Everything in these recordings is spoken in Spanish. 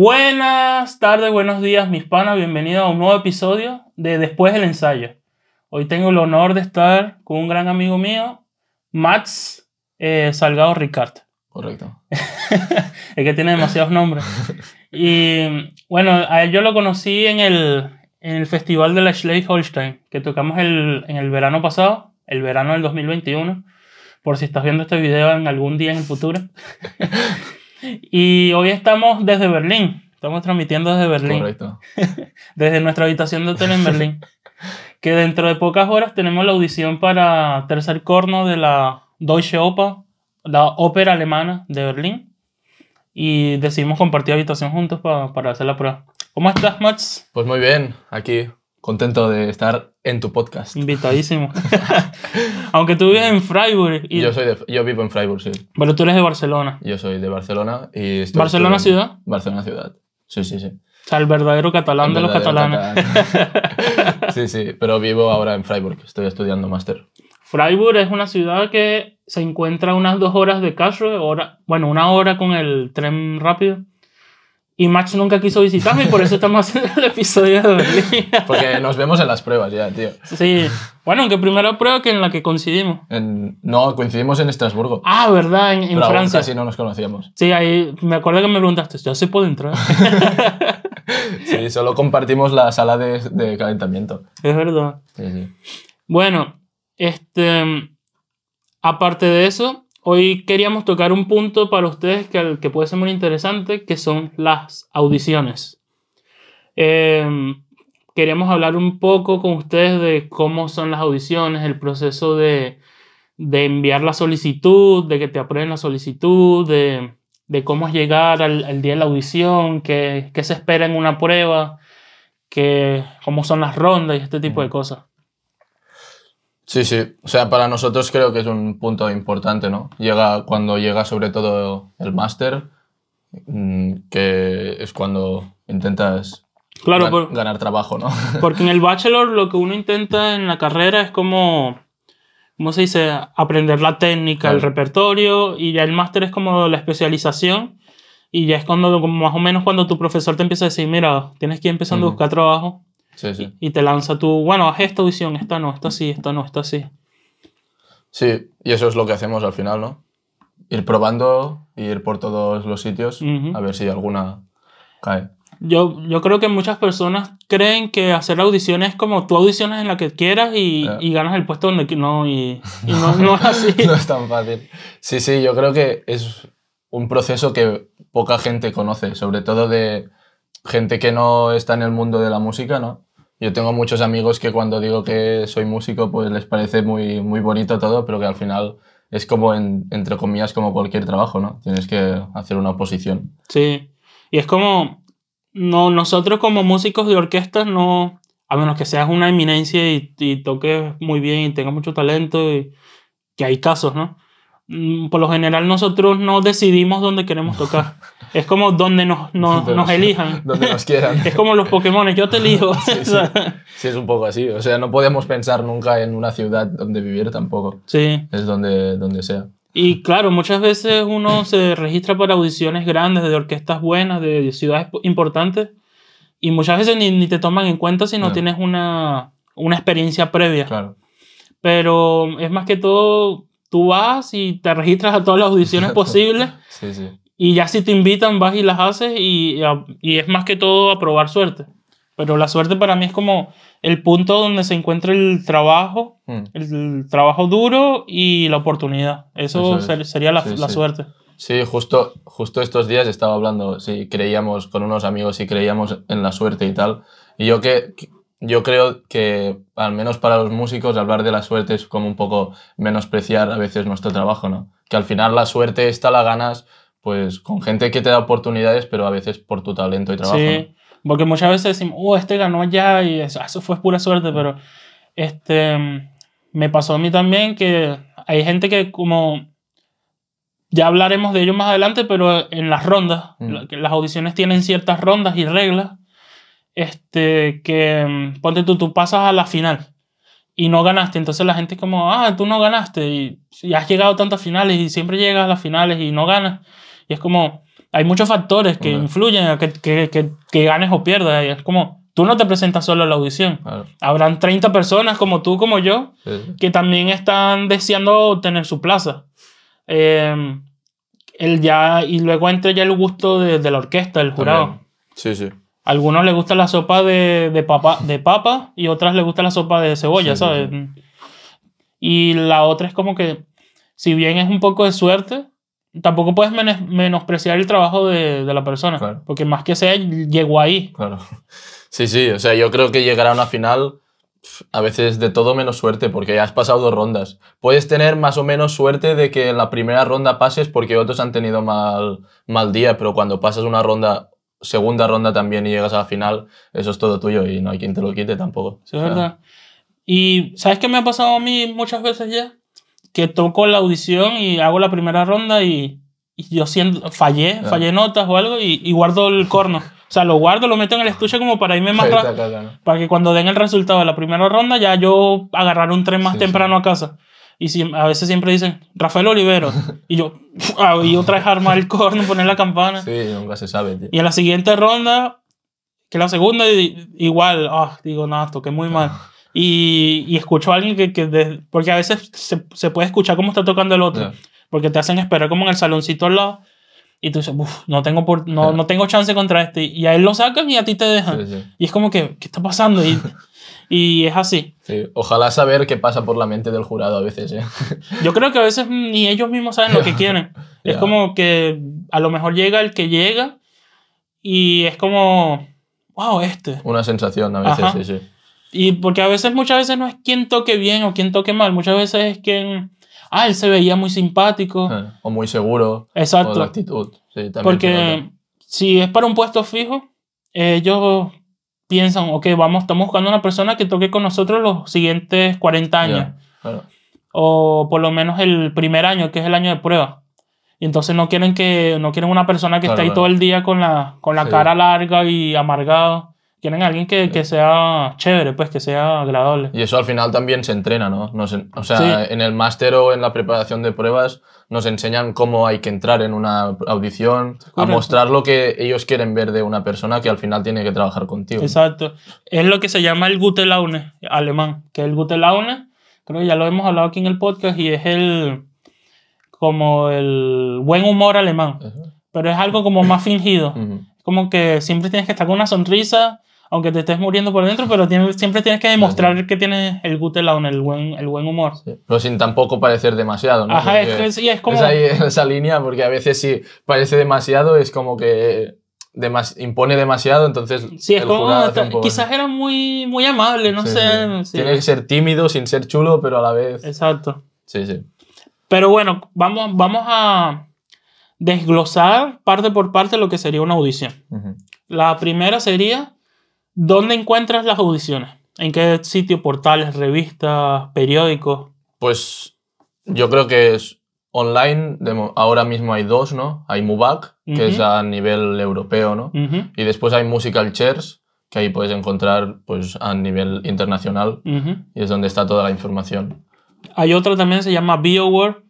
Buenas tardes, buenos días, mis panas. Bienvenidos a un nuevo episodio de Después del Ensayo. Hoy tengo el honor de estar con un gran amigo mío, Max eh, Salgado Ricard. Correcto. es que tiene demasiados nombres. Y bueno, a él yo lo conocí en el, Festival de la Schleswig-Holstein, que tocamos el, en el verano pasado, el verano del 2021. Por si estás viendo este video en algún día en el futuro. Y hoy estamos desde Berlín. Estamos transmitiendo desde Berlín. desde nuestra habitación de hotel en Berlín. que dentro de pocas horas tenemos la audición para tercer corno de la Deutsche Oper, la ópera alemana de Berlín. Y decidimos compartir habitación juntos para hacer la prueba. ¿Cómo estás, Max? Pues muy bien, aquí contento de estar en tu podcast. Invitadísimo. Aunque tú vives en Freiburg. Y... Yo, soy yo vivo en Freiburg, sí. Pero tú eres de Barcelona. Yo soy de Barcelona y ¿Barcelona ciudad? Barcelona ciudad. Sí, sí, sí. O sea, el verdadero catalán de los catalanes. sí, sí, pero vivo ahora en Freiburg, estoy estudiando máster. Freiburg es una ciudad que se encuentra unas dos horas de carro, bueno, una hora con el tren rápido. Y Max nunca quiso visitarme y por eso estamos haciendo el episodio de Porque nos vemos en las pruebas ya, tío. Sí. Bueno, aunque primera prueba que en la que coincidimos. No, coincidimos en Estrasburgo. Ah, ¿verdad? En, en Francia. no nos conocíamos. Sí, ahí me acuerdo que me preguntaste, ¿ya se puede entrar? sí, solo compartimos la sala de, de calentamiento. Es verdad. Sí, sí. Bueno, este... Aparte de eso, Hoy queríamos tocar un punto para ustedes que, puede ser muy interesante, que son las audiciones. Em, queríamos hablar un poco con ustedes de cómo son las audiciones, el proceso de, enviar la solicitud, de que te aprueben la solicitud, de, de cómo llegar al, día de la audición, qué, se espera en una prueba, cómo son las rondas y este tipo de cosas. Sí, sí. O sea, para nosotros creo que es un punto importante, ¿no? Llega cuando llega sobre todo el máster, mm, que es cuando intentas ganar trabajo, ¿no? Porque en el bachelor lo que uno intenta en la carrera es como, ¿cómo se dice? Aprender la técnica, el repertorio, y ya el máster es como la especialización. Y ya es cuando, más o menos, cuando tu profesor te empieza a decir, mira, tienes que ir empezando a buscar trabajo y, te lanza tú, bueno, haz esta audición, esta no, esta sí, esta no, esta sí. Sí, y eso es lo que hacemos al final, ¿no? Ir probando, ir por todos los sitios, a ver si alguna cae. Yo, yo creo que muchas personas creen que hacer audiciones es como tú audiciones en la que quieras y, y ganas el puesto donde no, y, no es así. No es tan fácil. Sí, sí, yo creo que es un proceso que poca gente conoce, sobre todo de gente que no está en el mundo de la música, ¿no? Yo tengo muchos amigos que cuando digo que soy músico, pues les parece muy, muy bonito todo, pero que al final es como, entre comillas, como cualquier trabajo, ¿no? Tienes que hacer una oposición. Sí, y es como, no, nosotros como músicos de orquestas no, a menos que seas una eminencia y, toques muy bien y tengas mucho talento, y, que hay casos, ¿no? Mm, por lo general nosotros no decidimos dónde queremos tocar. Es como donde nos, nos, elijan. Donde nos quieran. Es como los Pokémon, yo te elijo. Sí, sí. sí, es un poco así. O sea, no podemos pensar nunca en una ciudad donde vivir tampoco. Sí. Es donde, donde sea. Y claro, muchas veces uno se registra para audiciones grandes, de orquestas buenas, de ciudades importantes, y muchas veces ni, ni te toman en cuenta si no, no. tienes una, una experiencia previa. Claro. Pero es más que todo tú vas y te registras a todas las audiciones posibles. sí, sí. Y ya si te invitan, vas y las haces y, y, es más que todo a probar suerte. Pero la suerte para mí es como el punto donde se encuentra el trabajo, mm. el trabajo duro y la oportunidad. Eso, sería la, la suerte. Sí, justo, justo estos días estaba hablando, sí, creíamos con unos amigos y creíamos en la suerte y tal. Y yo que, yo creo que, al menos para los músicos, hablar de la suerte es como un poco menospreciar a veces nuestro trabajo, ¿no? Que al final la suerte está la ganas pues con gente que te da oportunidades, pero a veces por tu talento y trabajo. Sí, porque muchas veces decimos, uh, este ganó ya y ah, eso, fue pura suerte, pero este, me pasó a mí también que hay gente que como ya hablaremos de ello más adelante, pero en las rondas, que mm. las audiciones tienen ciertas rondas y reglas este, que mm, ponte tú, tú pasas a la final y no ganaste, entonces la gente es como, ah, tú no ganaste y, has llegado tantas finales y siempre llegas a las finales y no ganas. Y es como, hay muchos factores que influyen a que, que, que, ganes o pierdas. Y es como, tú no te presentas solo a la audición. Habrán 30 personas como tú, como yo, que también están deseando tener su plaza. Em, el ya, y luego entra ya el gusto de, de la orquesta, del jurado. Sí, sí algunos les gusta la sopa de, de, papa, de papa y otras le gusta la sopa de cebolla, ¿sabes? Y la otra es como que, si bien es un poco de suerte, tampoco puedes menospreciar el trabajo de, la persona, porque más que sea, llegó ahí. Claro. Sí, sí, o sea, yo creo que llegar a una final a veces de todo menos suerte, porque ya has pasado dos rondas. Puedes tener más o menos suerte de que en la primera ronda pases porque otros han tenido mal, mal día, pero cuando pasas una ronda segunda ronda también y llegas a la final, eso es todo tuyo y no hay quien te lo quite tampoco. Sí, es verdad. Y ¿sabes qué me ha pasado a mí muchas veces ya? Que toco la audición y hago la primera ronda y, yo siento, fallé, fallé notas o algo y, guardo el corno. O sea, lo guardo, lo meto en el estuche como para irme más rápido. Para que cuando den el resultado de la primera ronda ya yo agarrar un tren más temprano a casa. Y a veces siempre dicen, Rafael Olivero. Y yo, ah, y otra vez armar el corno, poner la campana. Sí, nunca se sabe, Y en la siguiente ronda, que la segunda, igual, ah, digo, no, toqué muy mal. Y, y escucho a alguien que, porque a veces se, se, puede escuchar cómo está tocando el otro. Porque te hacen esperar como en el saloncito al lado. Y tú dices, no, tengo por, no, no tengo chance contra este. Y a él lo sacan y a ti te dejan. Y es como que, ¿qué está pasando? Y y es así. ojalá saber qué pasa por la mente del jurado a veces. ¿eh? Yo creo que a veces ni ellos mismos saben lo que quieren. Es como que a lo mejor llega el que llega y es como, wow, este. Una sensación a veces, sí, sí. Y porque a veces, muchas veces no es quien toque bien o quien toque mal, muchas veces es quien, ah, él se veía muy simpático. Ah, o muy seguro. Exacto. O la actitud. Sí, también porque si es para un puesto fijo, ellos piensan, ok, vamos, estamos buscando una persona que toque con nosotros los siguientes 40 años. O por lo menos el primer año, que es el año de prueba. Y entonces no quieren que, no quieren una persona que esté ahí todo el día con la, la cara larga y amargado quieren alguien que, sea chévere, pues que sea agradable. Y eso al final también se entrena, ¿no? o sea, en el máster o en la preparación de pruebas nos enseñan cómo hay que entrar en una audición, a mostrar lo que ellos quieren ver de una persona que al final tiene que trabajar contigo. Exacto. Es lo que se llama el Gute Laune alemán, que el Gute Laune, creo que ya lo hemos hablado aquí en el podcast y es el como el buen humor alemán, pero es algo como más fingido. Como que siempre tienes que estar con una sonrisa, aunque te estés muriendo por dentro, pero siempre tienes que demostrar que tienes el good el buen, el buen humor. Pero sin tampoco parecer demasiado, ¿no? Ajá, es, como... Es ahí esa línea, porque a veces si parece demasiado es como que impone demasiado, entonces... Sí, es como... Quizás era muy, muy amable, no sé... Sí. Tiene que ser tímido sin ser chulo, pero a la vez... Exacto. Sí, sí. Pero bueno, vamos, vamos a desglosar parte por parte lo que sería una audición. La primera sería ¿Dónde encuentras las audiciones? ¿En qué sitio, portales, revistas, periódicos? Pues yo creo que es online. ahora mismo hay dos, ¿no? Hay Mubac, que es a nivel europeo, ¿no? Y después hay Musical Chairs, que ahí puedes encontrar pues, a nivel internacional. Y es donde está toda la información. Hay otro también, se llama BioWare,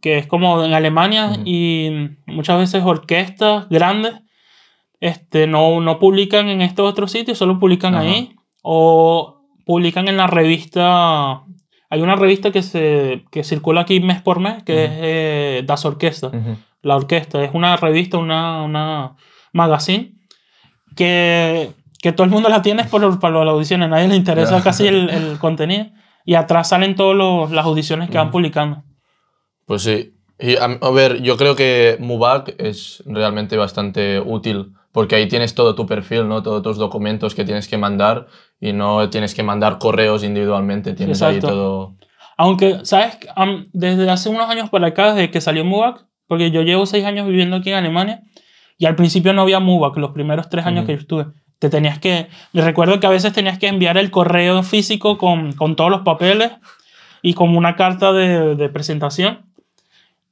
que es como en Alemania y muchas veces orquestas grandes este, no, no publican en estos otros sitios, solo publican ahí. O publican en la revista. Hay una revista que, se, que circula aquí mes por mes, que es eh, Das Orquesta. La orquesta es una revista, una, una magazine, que, que todo el mundo la tiene por, para las audiciones, a nadie le interesa casi el, el, contenido. Y atrás salen todas las audiciones que van publicando. Pues sí. a, ver, yo creo que Mubak es realmente bastante útil porque ahí tienes todo tu perfil, ¿no? todos tus documentos que tienes que mandar y no tienes que mandar correos individualmente, tienes ahí todo. Aunque, ¿sabes? desde hace unos años por acá, desde que salió MUBAC, porque yo llevo seis años viviendo aquí en Alemania y al principio no había MUBAC, los primeros tres años que yo estuve. Te tenías que, recuerdo que a veces tenías que enviar el correo físico con, con todos los papeles y como una carta de, de presentación.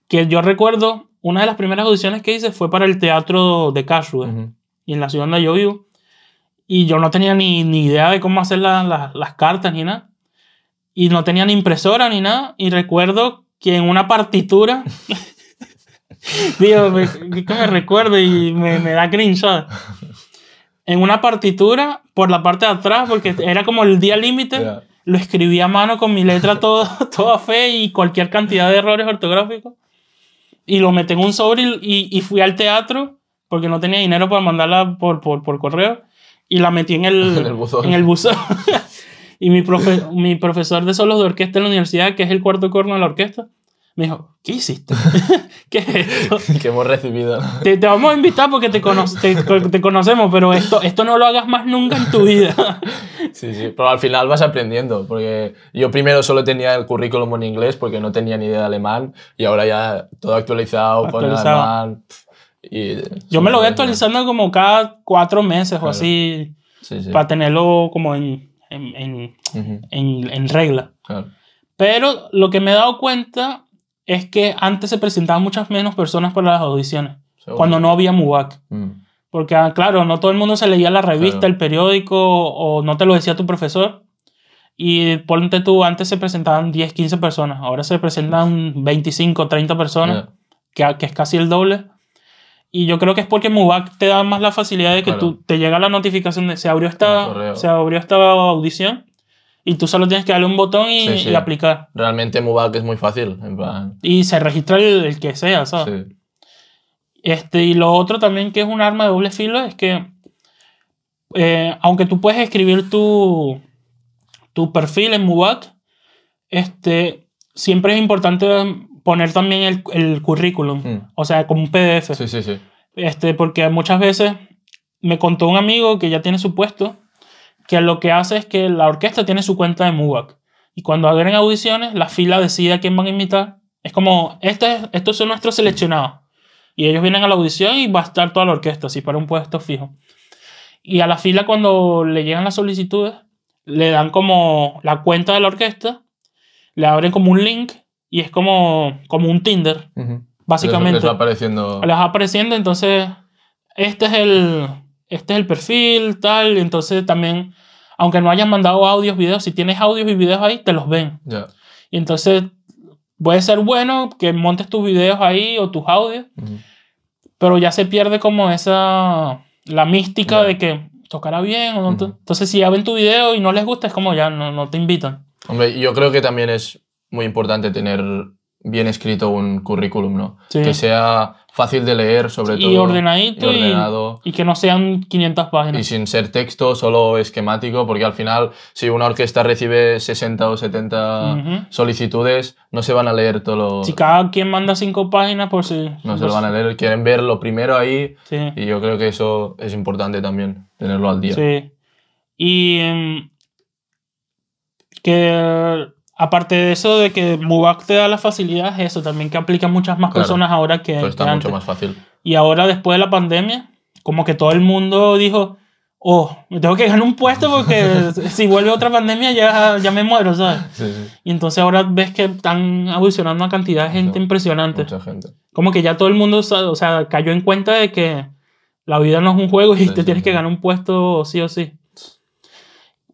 Que yo recuerdo una de las primeras audiciones que hice fue para el teatro de Cashwood, y en la ciudad donde yo vivo. Y yo no tenía ni, ni idea de cómo hacer las cartas ni nada. Y no tenía ni impresora ni nada. Y recuerdo que en una partitura. digo, me, me recuerdo y me, da cringe. En una partitura, por la parte de atrás, porque era como el día límite, lo escribí a mano con mi letra todo, toda fe y cualquier cantidad de errores ortográficos y lo metí en un sobre y, y, fui al teatro porque no tenía dinero para mandarla por, por, por correo y la metí en el, en el buzón. y mi, profe, mi profesor de solos de orquesta en la universidad, que es el cuarto corno de la orquesta, me dijo, ¿qué hiciste? ¿Qué es esto? hemos recibido. Te, te, vamos a invitar porque te, te, conocemos, pero esto, esto no lo hagas más nunca en tu vida. sí, sí, pero al final vas aprendiendo, porque yo primero solo tenía el currículum en inglés porque no tenía ni idea de alemán y ahora ya todo actualizado, actualizado. el alemán. Y, yo me lo voy actualizando como cada cuatro meses o así, para tenerlo como en, en, en, en regla. Claro. Pero lo que me he dado cuenta es que antes se presentaban muchas menos personas para las audiciones, cuando no había MUBAC. Mm. Porque, ah, claro, no todo el mundo se leía la revista, el periódico, o no te lo decía tu profesor. Y ponte tú, antes se presentaban 10, 15 personas, ahora se presentan 25, 30 personas, que, es casi el doble. Y yo creo que es porque MUBAC te da más la facilidad de que tú, te llega la notificación de se abrió esta, se abrió esta audición y tú solo tienes que darle un botón y, aplicar. Realmente MUVAC es muy fácil. Y se registra el, que sea, ¿sabes? Sí. Este, y lo otro también que es un arma de doble filo es que, eh, aunque tú puedes escribir tu, tu perfil en MUVAC este, siempre es importante poner también el, el currículum, mm. o sea, como un PDF. Sí, sí, sí. Este, porque muchas veces me contó un amigo que ya tiene su puesto que lo que hace es que la orquesta tiene su cuenta de MUBAC. Y cuando abren audiciones, la fila decide a quién van a invitar. Es como, este, estos son nuestros seleccionados. Y ellos vienen a la audición y va a estar toda la orquesta, así para un puesto fijo. Y a la fila cuando le llegan las solicitudes, le dan como la cuenta de la orquesta, le abren como un link y es como, como un Tinder, básicamente. les va apareciendo. Les va apareciendo, entonces este es el, este es el perfil, tal. Entonces también, aunque no hayan mandado audios, videos, si tienes audios y videos ahí, te los ven. Y entonces puede ser bueno que montes tus videos ahí o tus audios, pero ya se pierde como esa, la mística de que tocará bien. Entonces si ya ven tu video y no les gusta, es como ya no, no te invitan. Hombre, yo creo que también es muy importante tener bien escrito un currículum, ¿no? Sí. Que sea fácil de leer, sobre todo. Ordenadito y ordenado. Y, que no sean 500 páginas. Y sin ser texto, solo esquemático, porque al final, si una orquesta recibe 60 o 70 solicitudes, no se van a leer todo lo... Si cada quien manda 5 páginas, pues sí. Eh, no se lo pues van a leer, quieren ver lo primero ahí. Sí. Y yo creo que eso es importante también, tenerlo al día. Sí. Y. Em, que Aparte de eso, de que Mubak te da las facilidades, eso también que aplica muchas más personas ahora que, antes. está mucho más fácil. Y ahora, después de la pandemia, como que todo el mundo dijo, oh, me tengo que ganar un puesto porque si vuelve otra pandemia ya, ya me muero, ¿sabes? Sí, Y entonces ahora ves que están audicionando a cantidad de gente impresionante. Mucha gente. Como que ya todo el mundo, o sea, cayó en cuenta de que la vida no es un juego y te tienes que ganar un puesto sí o sí.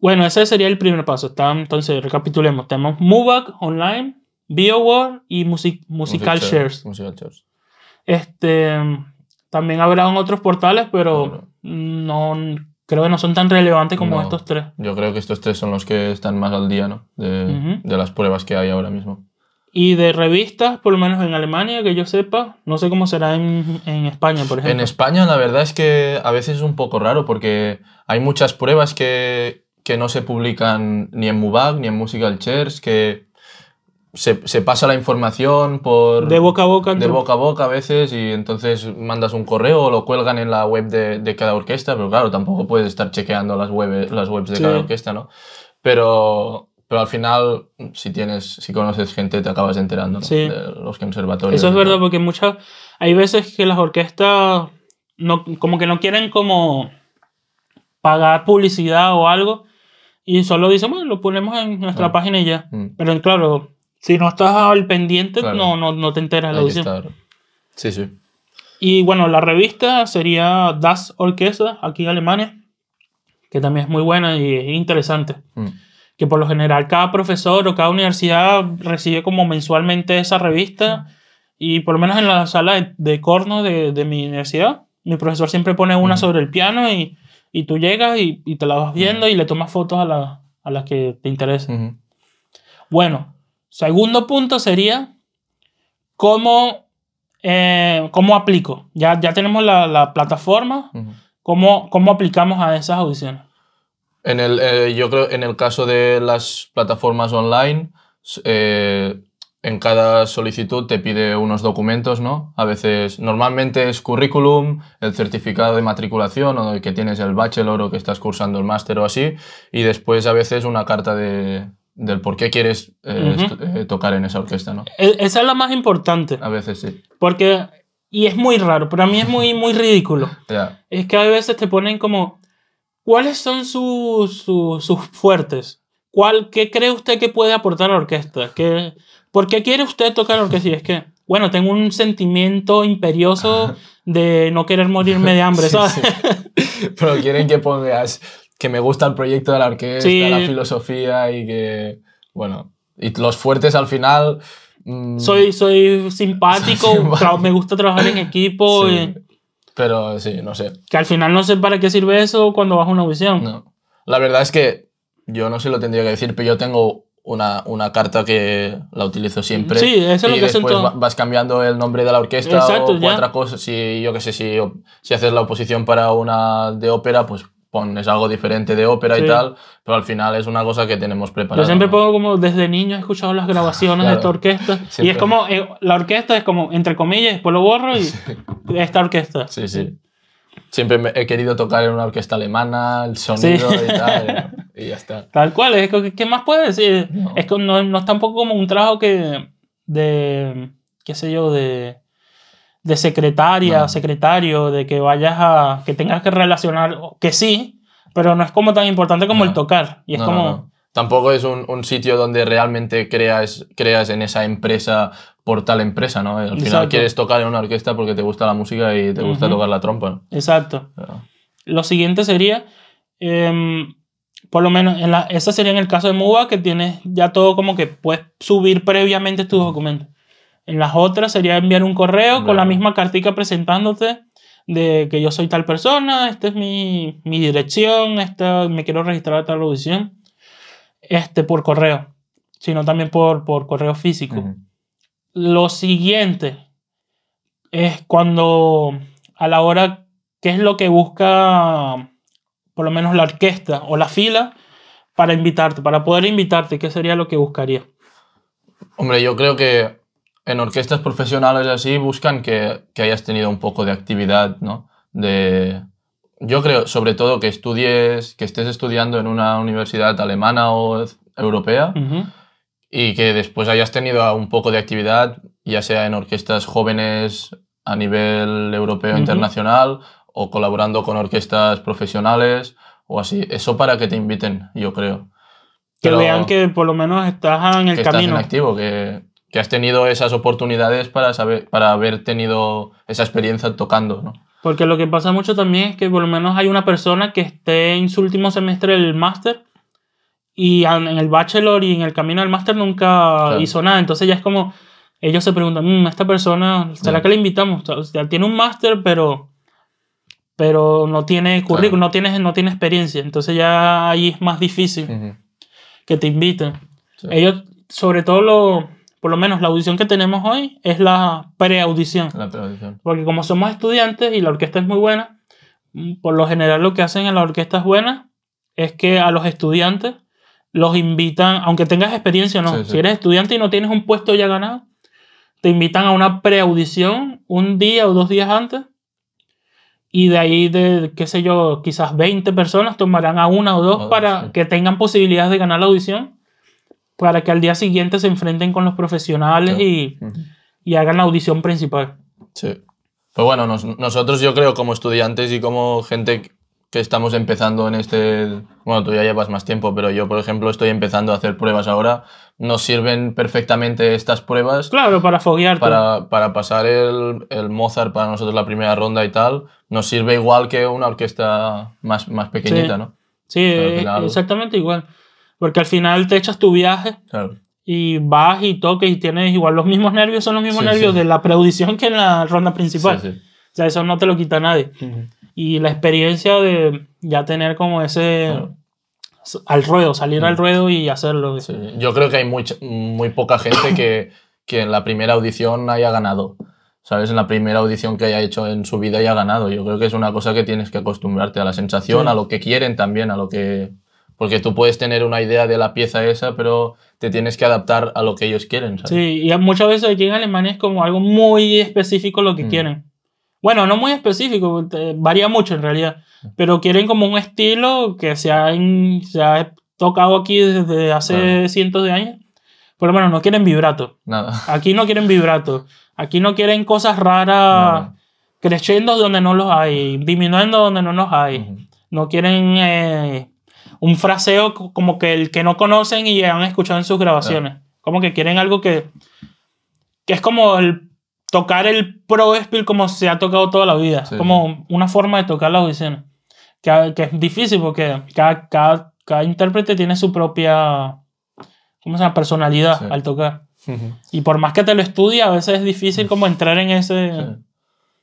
Bueno, ese sería el primer paso. entonces, recapitulemos. Tenemos Mubak Online, BioWare y musical, Shares. Musical Shares. Este, también habrán otros portales, pero no, creo que no son tan relevantes como estos tres. Yo creo que estos tres son los que están más al día ¿no? de, las pruebas que hay ahora mismo. Y de revistas, por lo menos en Alemania, que yo sepa, no sé cómo será en, en, España, por ejemplo. En España la verdad es que a veces es un poco raro porque hay muchas pruebas que, que no se publican ni en Mubag ni en Musical Chairs, que se, pasa la información por... De boca a boca. De boca a boca a veces y entonces mandas un correo o lo cuelgan en la web de, cada orquesta, pero claro, tampoco puedes estar chequeando las, webs de cada orquesta, ¿no? Pero, pero al final, si tienes, si conoces gente, te acabas enterando de los conservatorios. Eso es verdad, porque muchas, hay veces que las orquestas no, como que no quieren como pagar publicidad o algo y solo bueno, lo ponemos en nuestra ah. página y ya. Mm. Pero claro, si no estás al pendiente, no, no, no te enteras de la audición. Sí, sí. Y bueno, la revista sería Das Orquesta, aquí en Alemania, que también es muy buena y interesante. Mm. Que por lo general cada profesor o cada universidad recibe como mensualmente esa revista. Y por lo menos en la sala de, de corno de, de mi universidad, mi profesor siempre pone una sobre el piano y y tú llegas y, te la vas viendo y le tomas fotos a, las que te interesen. Bueno, segundo punto sería eh, cómo, aplico. Ya, ya tenemos la, plataforma, cómo, aplicamos a esas audiciones. En el, eh, yo creo en el caso de las plataformas online, eh, en cada solicitud te pide unos documentos, ¿no? A veces, normalmente es currículum, el certificado de matriculación o que tienes el bachelor o que estás cursando el máster o así, y después a veces una carta de, del por qué quieres eh, eh, tocar en esa orquesta, ¿no? E-, esa es la más importante. A veces sí. Porque, y es muy raro, para mí es muy, muy ridículo. Es que a veces te ponen como, ¿cuáles son sus, sus, fuertes? ¿Cuál, ¿Qué cree usted que puede aportar a la orquesta? ¿Qué... ¿Por qué quiere usted tocar orquesta? es que, bueno, tengo un sentimiento imperioso de no querer morirme de hambre, Pero quieren que pongas que me gusta el proyecto de la orquesta, la filosofía y que, bueno, y los fuertes al final... Mm, soy, soy simpático, me gusta trabajar en equipo. pero sí, no sé. Que al final no sé para qué sirve eso cuando vas a una audición. No. La verdad es que yo no sé lo tendría que decir, pero yo tengo una, carta que la utilizo siempre. Sí, eso es lo y después vas cambiando el nombre de la orquesta o otra cosas. Si, yo qué sé, si, si haces la oposición para una de ópera, pues pones algo diferente de ópera y tal, pero al final es una cosa que tenemos preparada. Yo siempre pongo como desde niño he escuchado las grabaciones de esta orquesta y es como, eh, la orquesta es como, entre comillas, pues lo borro y esta orquesta. Sí, sí. Siempre he querido tocar en una orquesta alemana, el sonido y tal. Y ya está. Tal cual, es ¿qué más puedes decir? Es que no, no, es tampoco como un trabajo que de, qué sé yo, de, de secretaria, secretario, de que vayas a, que tengas que relacionar, que sí, pero no es como tan importante como el tocar. Y es como tampoco es un, sitio donde realmente creas, creas en esa empresa por tal empresa, ¿no? Al final quieres tocar en una orquesta porque te gusta la música y te gusta tocar la trompa. Exacto. Lo siguiente sería, em, por lo menos, en la, esa sería en el caso de MUBA, que tienes ya todo como que puedes subir previamente tus documentos. En las otras sería enviar un correo con la misma cartica presentándote de que yo soy tal persona, esta es mi, mi dirección, esta, me quiero registrar a tal audición este, por correo, sino también por, por correo físico. Lo siguiente es cuando a la hora, ¿qué es lo que busca por lo menos la orquesta o la fila para invitarte, para poder invitarte? ¿Qué sería lo que buscaría? Hombre, yo creo que en orquestas profesionales así buscan que, que hayas tenido un poco de actividad, ¿no? De, yo creo, sobre todo, que estudies, que estés estudiando en una universidad alemana o europea y que después hayas tenido un poco de actividad, ya sea en orquestas jóvenes a nivel europeo internacional o colaborando con orquestas profesionales o así. Eso para que te inviten, yo creo. Que vean que por lo menos estás en el que camino. Estás en activo, que, que, has tenido esas oportunidades para, saber, para haber tenido esa experiencia tocando, ¿no? Porque lo que pasa mucho también es que por lo menos hay una persona que esté en su último semestre del máster y en el bachelor y en el camino del máster nunca hizo nada. Entonces ya es como, ellos se preguntan, mm, esta persona, ¿será que la invitamos? O tiene un máster, pero, pero no tiene currículum, no, tiene, no tiene experiencia. Entonces ya ahí es más difícil que te inviten. Ellos, sobre todo lo, por lo menos la audición que tenemos hoy es la preaudición. La Porque como somos estudiantes y la orquesta es muy buena, por lo general lo que hacen en las orquestas buenas es que a los estudiantes los invitan, aunque tengas experiencia o no, si eres estudiante y no tienes un puesto ya ganado, te invitan a una preaudición un día o dos días antes y de ahí de, qué sé yo, quizás 20 personas tomarán a una o dos para que tengan posibilidades de ganar la audición para que al día siguiente se enfrenten con los profesionales y, hagan la audición principal. Sí. Pues bueno, nosotros yo creo como estudiantes y como gente que estamos empezando en este... Bueno, tú ya llevas más tiempo, pero yo, por ejemplo, estoy empezando a hacer pruebas ahora. Nos sirven perfectamente estas pruebas. Claro, para foguearte. Para, para pasar el, el, Mozart para nosotros la primera ronda y tal. Nos sirve igual que una orquesta más, más pequeñita, ¿no? Sí, exactamente igual. Porque al final te echas tu viaje y vas y toques y tienes igual los mismos nervios, son los mismos nervios de la preaudición que en la ronda principal. o sea, eso no te lo quita nadie. Y la experiencia de ya tener como ese... Al ruedo, salir al mm. ruedo y hacerlo. Yo creo que hay muy poca gente que, en la primera audición haya ganado. ¿sabes? En la primera audición que haya hecho en su vida y ha ganado. Yo creo que es una cosa que tienes que acostumbrarte a la sensación, a lo que quieren también, a lo que porque tú puedes tener una idea de la pieza esa, pero te tienes que adaptar a lo que ellos quieren. ¿sabes? Sí, y muchas veces aquí en Alemania es como algo muy específico lo que mm. quieren. Bueno, no muy específico, varía mucho en realidad, mm. pero quieren como un estilo que se ha, se ha tocado aquí desde hace cientos de años. Pero bueno, no quieren vibrato. Nada. Aquí no quieren vibrato. Aquí no quieren cosas raras, creciendo donde no los hay, disminuyendo donde no los hay. No quieren... Eh, un fraseo como que el que no conocen y han escuchado en sus grabaciones. Como que quieren algo que, que es como el tocar el Pro como se ha tocado toda la vida. Como una forma de tocar la audición. Que, es difícil porque cada, intérprete tiene su propia ¿cómo se llama? personalidad al tocar. Y por más que te lo estudie, a veces es difícil como entrar en ese...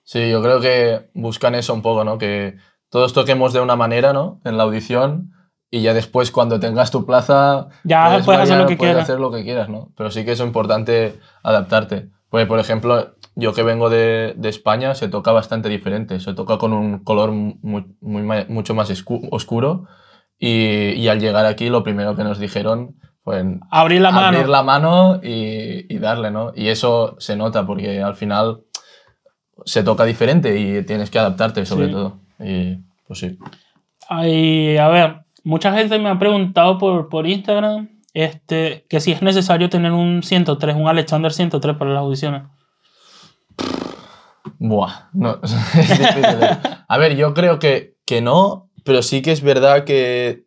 Sí. sí. yo creo que buscan eso un poco, ¿no? Que todos toquemos de una manera, ¿no? En la audición y ya después cuando tengas tu plaza ya puedes, hacer lo que quieras no pero sí que es importante adaptarte pues por ejemplo yo que vengo de, de, España se toca bastante diferente se toca con un color muy, mucho más oscuro y, y, al llegar aquí lo primero que nos dijeron fue abrir la mano abrir la mano y, darle no y eso se nota porque al final se toca diferente y tienes que adaptarte sobre todo y pues sí a ver, mucha gente me ha preguntado por, Instagram este, que si es necesario tener un 103, un Alexander 103 para las audiciones. Buah, no, eh. A ver, yo creo que, que no, pero sí que es verdad que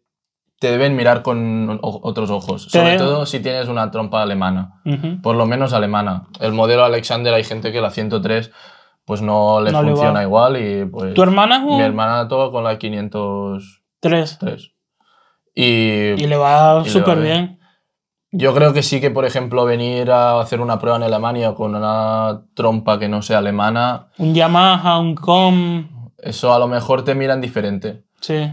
te deben mirar con otros ojos, sobre todo si tienes una trompa alemana, por lo menos alemana. El modelo Alexander hay gente que la 103 pues no le funciona igual. y pues, ¿Tu hermana es Mi hermana toca con la 503. Y, le va súper bien. Yo creo que sí que, por ejemplo, venir a hacer una prueba en Alemania con una trompa que no sea alemana. Un Yamaha, un Com. Eso a lo mejor te miran diferente. Sí.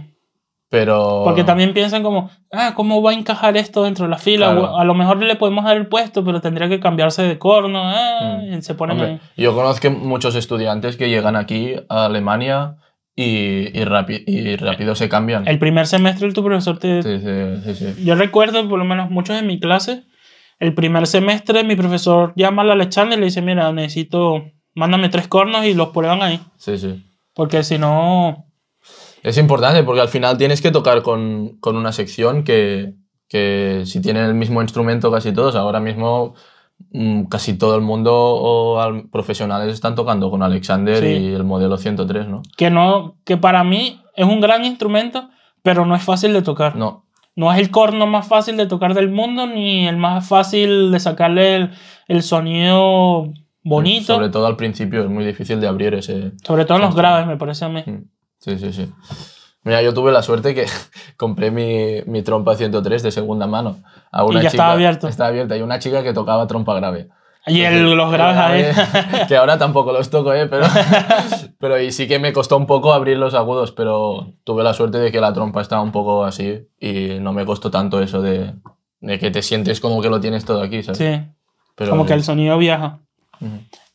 Pero. Porque también piensan como, ah, ¿cómo va a encajar esto dentro de la fila? A lo mejor le podemos dar el puesto, pero tendría que cambiarse de corno. Ah, mm. se pone Yo conozco muchos estudiantes que llegan aquí a Alemania y, y, y, rápido se cambian. El primer semestre tu profesor te... Sí, sí, sí, Yo recuerdo, por lo menos muchos en mi clase, el primer semestre mi profesor llama a la lechana y le dice, mira, necesito, mándame tres cornos y los prueban ahí. Sí, sí. Porque si no... Es importante porque al final tienes que tocar con, con una sección que, que si tienen el mismo instrumento casi todos, ahora mismo Mm, casi todo el mundo o profesionales están tocando con Alexander y el modelo 103, ¿no? Que no, que para mí es un gran instrumento, pero no es fácil de tocar. No. No es el corno más fácil de tocar del mundo, ni el más fácil de sacarle el, el sonido bonito. Sobre todo al principio es muy difícil de abrir ese. Sobre todo en los graves, me parece a mí. Mm. Sí, sí, sí. Mira, yo tuve la suerte que compré mi, mi trompa 103 de segunda mano. A una y ya estaba abierto. abierta. Y una chica que tocaba trompa grave. Y el, los graves ahí. Que ahora tampoco los toco, ¿eh? Pero, pero y sí que me costó un poco abrir los agudos, pero tuve la suerte de que la trompa estaba un poco así y no me costó tanto eso de, de que te sientes como que lo tienes todo aquí, ¿sabes? Sí. Pero, como que el sonido viaja.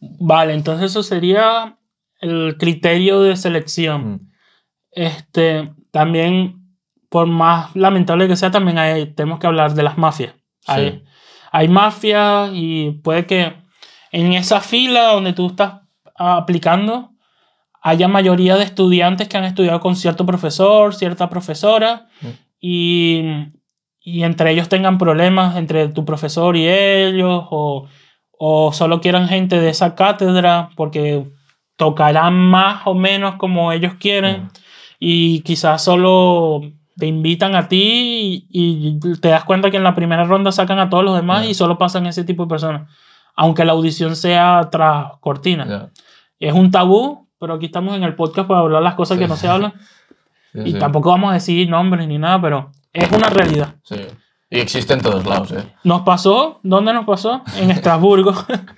Vale, entonces eso sería el criterio de selección este, también, por más lamentable que sea, también tenemos que hablar de las mafias. Hay, hay mafias y puede que en esa fila donde tú estás aplicando haya mayoría de estudiantes que han estudiado con cierto profesor, cierta profesora, mm. y, y, entre ellos tengan problemas entre tu profesor y ellos, o, o solo quieran gente de esa cátedra porque tocarán más o menos como ellos quieren. Mm y quizás solo te invitan a ti y, te das cuenta que en la primera ronda sacan a todos los demás y solo pasan ese tipo de personas, aunque la audición sea tras cortina. Es un tabú, pero aquí estamos en el podcast para hablar las cosas que no se hablan. y tampoco vamos a decir nombres ni nada, pero es una realidad. Y existe en todos lados. ¿eh? Nos pasó, ¿dónde nos pasó? En Estrasburgo.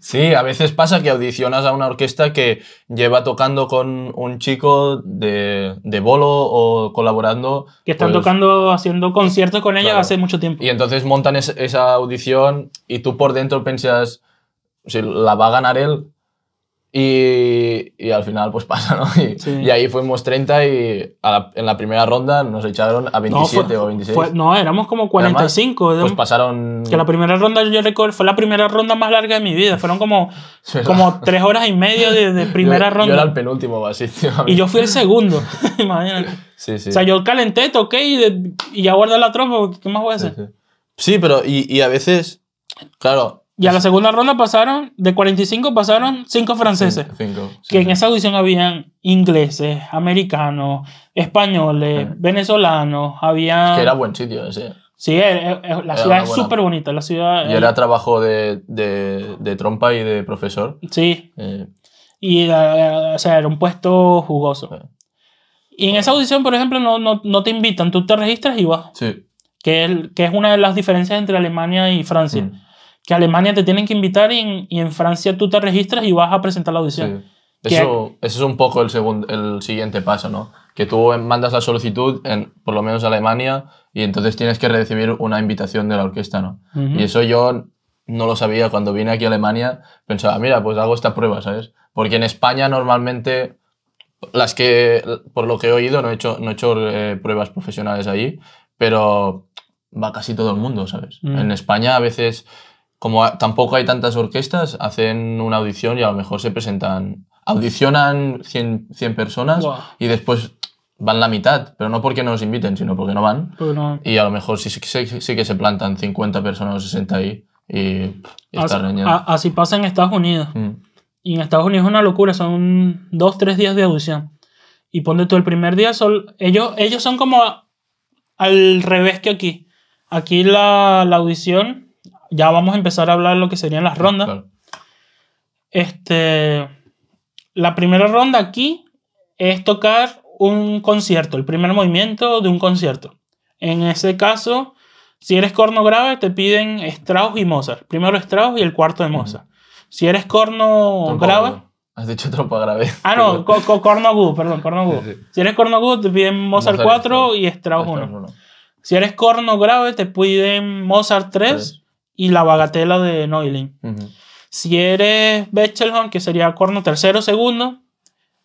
Sí, a veces pasa que audicionas a una orquesta que lleva tocando con un chico de, bolo o colaborando. Que están pues, tocando, haciendo conciertos con ella hace mucho tiempo. Y entonces montan esa audición y tú por dentro piensas, si la va a ganar él, y, y, al final pues pasa, ¿no? Y, ahí fuimos 30 y en la primera ronda nos echaron a 27 o 26. no, éramos como 45. pues pasaron... Que la primera ronda, yo recuerdo, fue la primera ronda más larga de mi vida. Fueron como, como tres horas y media de, primera ronda. Yo era el penúltimo, básicamente. y yo fui el segundo, imagínate. Sí, sí. O sea, yo calenté, toqué y, ya guardé la trompa, ¿qué más voy a hacer? Sí, pero y, y a veces, claro, y a la segunda ronda pasaron, de 45 pasaron 5 franceses. que en esa audición habían ingleses, americanos, españoles, venezolanos, habían Que era buen sitio sí Sí, la ciudad es súper bonita, la ciudad... Y era trabajo de, de, trompa y de profesor. Sí. Eh. Y era, sea, era un puesto jugoso. Eh. Y en esa audición, por ejemplo, no, no, te invitan, tú te registras y vas. Sí. Que es, que es una de las diferencias entre Alemania y Francia. Mm que Alemania te tienen que invitar y en, Francia tú te registras y vas a presentar la audición. ese Eso, es un poco el, segundo, el siguiente paso, ¿no? Que tú mandas la solicitud, en, por lo menos a Alemania, y entonces tienes que recibir una invitación de la orquesta, ¿no? Y eso yo no lo sabía cuando vine aquí a Alemania, pensaba, mira, pues hago esta prueba, ¿sabes? Porque en España normalmente las que, por lo que he oído, no he hecho, no hecho eh, pruebas profesionales allí, pero va casi todo el mundo, ¿sabes? En España a veces como tampoco hay tantas orquestas, hacen una audición y a lo mejor se presentan. Audicionan 100, personas y después van la mitad, pero no porque no los inviten, sino porque no van. Y a lo mejor sí, sí, que se plantan 50 personas o 60 ahí y, así, está así pasa en Estados Unidos. Mm. Y en Estados Unidos es una locura, son dos, tres días de audición. Y ponte tú el primer día, ellos, ellos son como al revés que aquí. Aquí la, la audición ya vamos a empezar a hablar de lo que serían las rondas. Este, la primera ronda aquí es tocar un concierto, el primer movimiento de un concierto. En ese caso, si eres corno grave, te piden Strauss y Mozart. Primero Strauss y el cuarto de Mozart. Si eres corno grave. Has dicho tropa grave. Ah, no, corno agudo, perdón, corno agudo. Si eres corno agudo, te piden Mozart, 4 y Strauss, 1. Si eres corno grave, te piden Mozart 3 y la bagatela de Noilin. Si eres Bechelhorn, que sería corno tercero, segundo,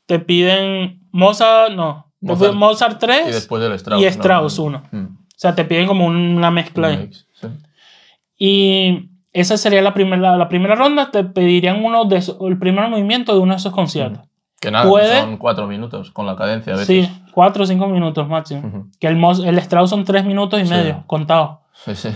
te piden Mozart, no, Mozart, Mozart 3 y, después Strauss, y 1. Mm. O sea, te piden como una mezcla. Y esa sería la primera, la primera ronda, te pedirían uno de el primer movimiento de uno de esos conciertos. Mm. Que nada, son cuatro minutos con la cadencia a veces. Sí, cuatro o cinco minutos máximo. Que el, el Strauss son tres minutos y medio, contado. Sí, sí.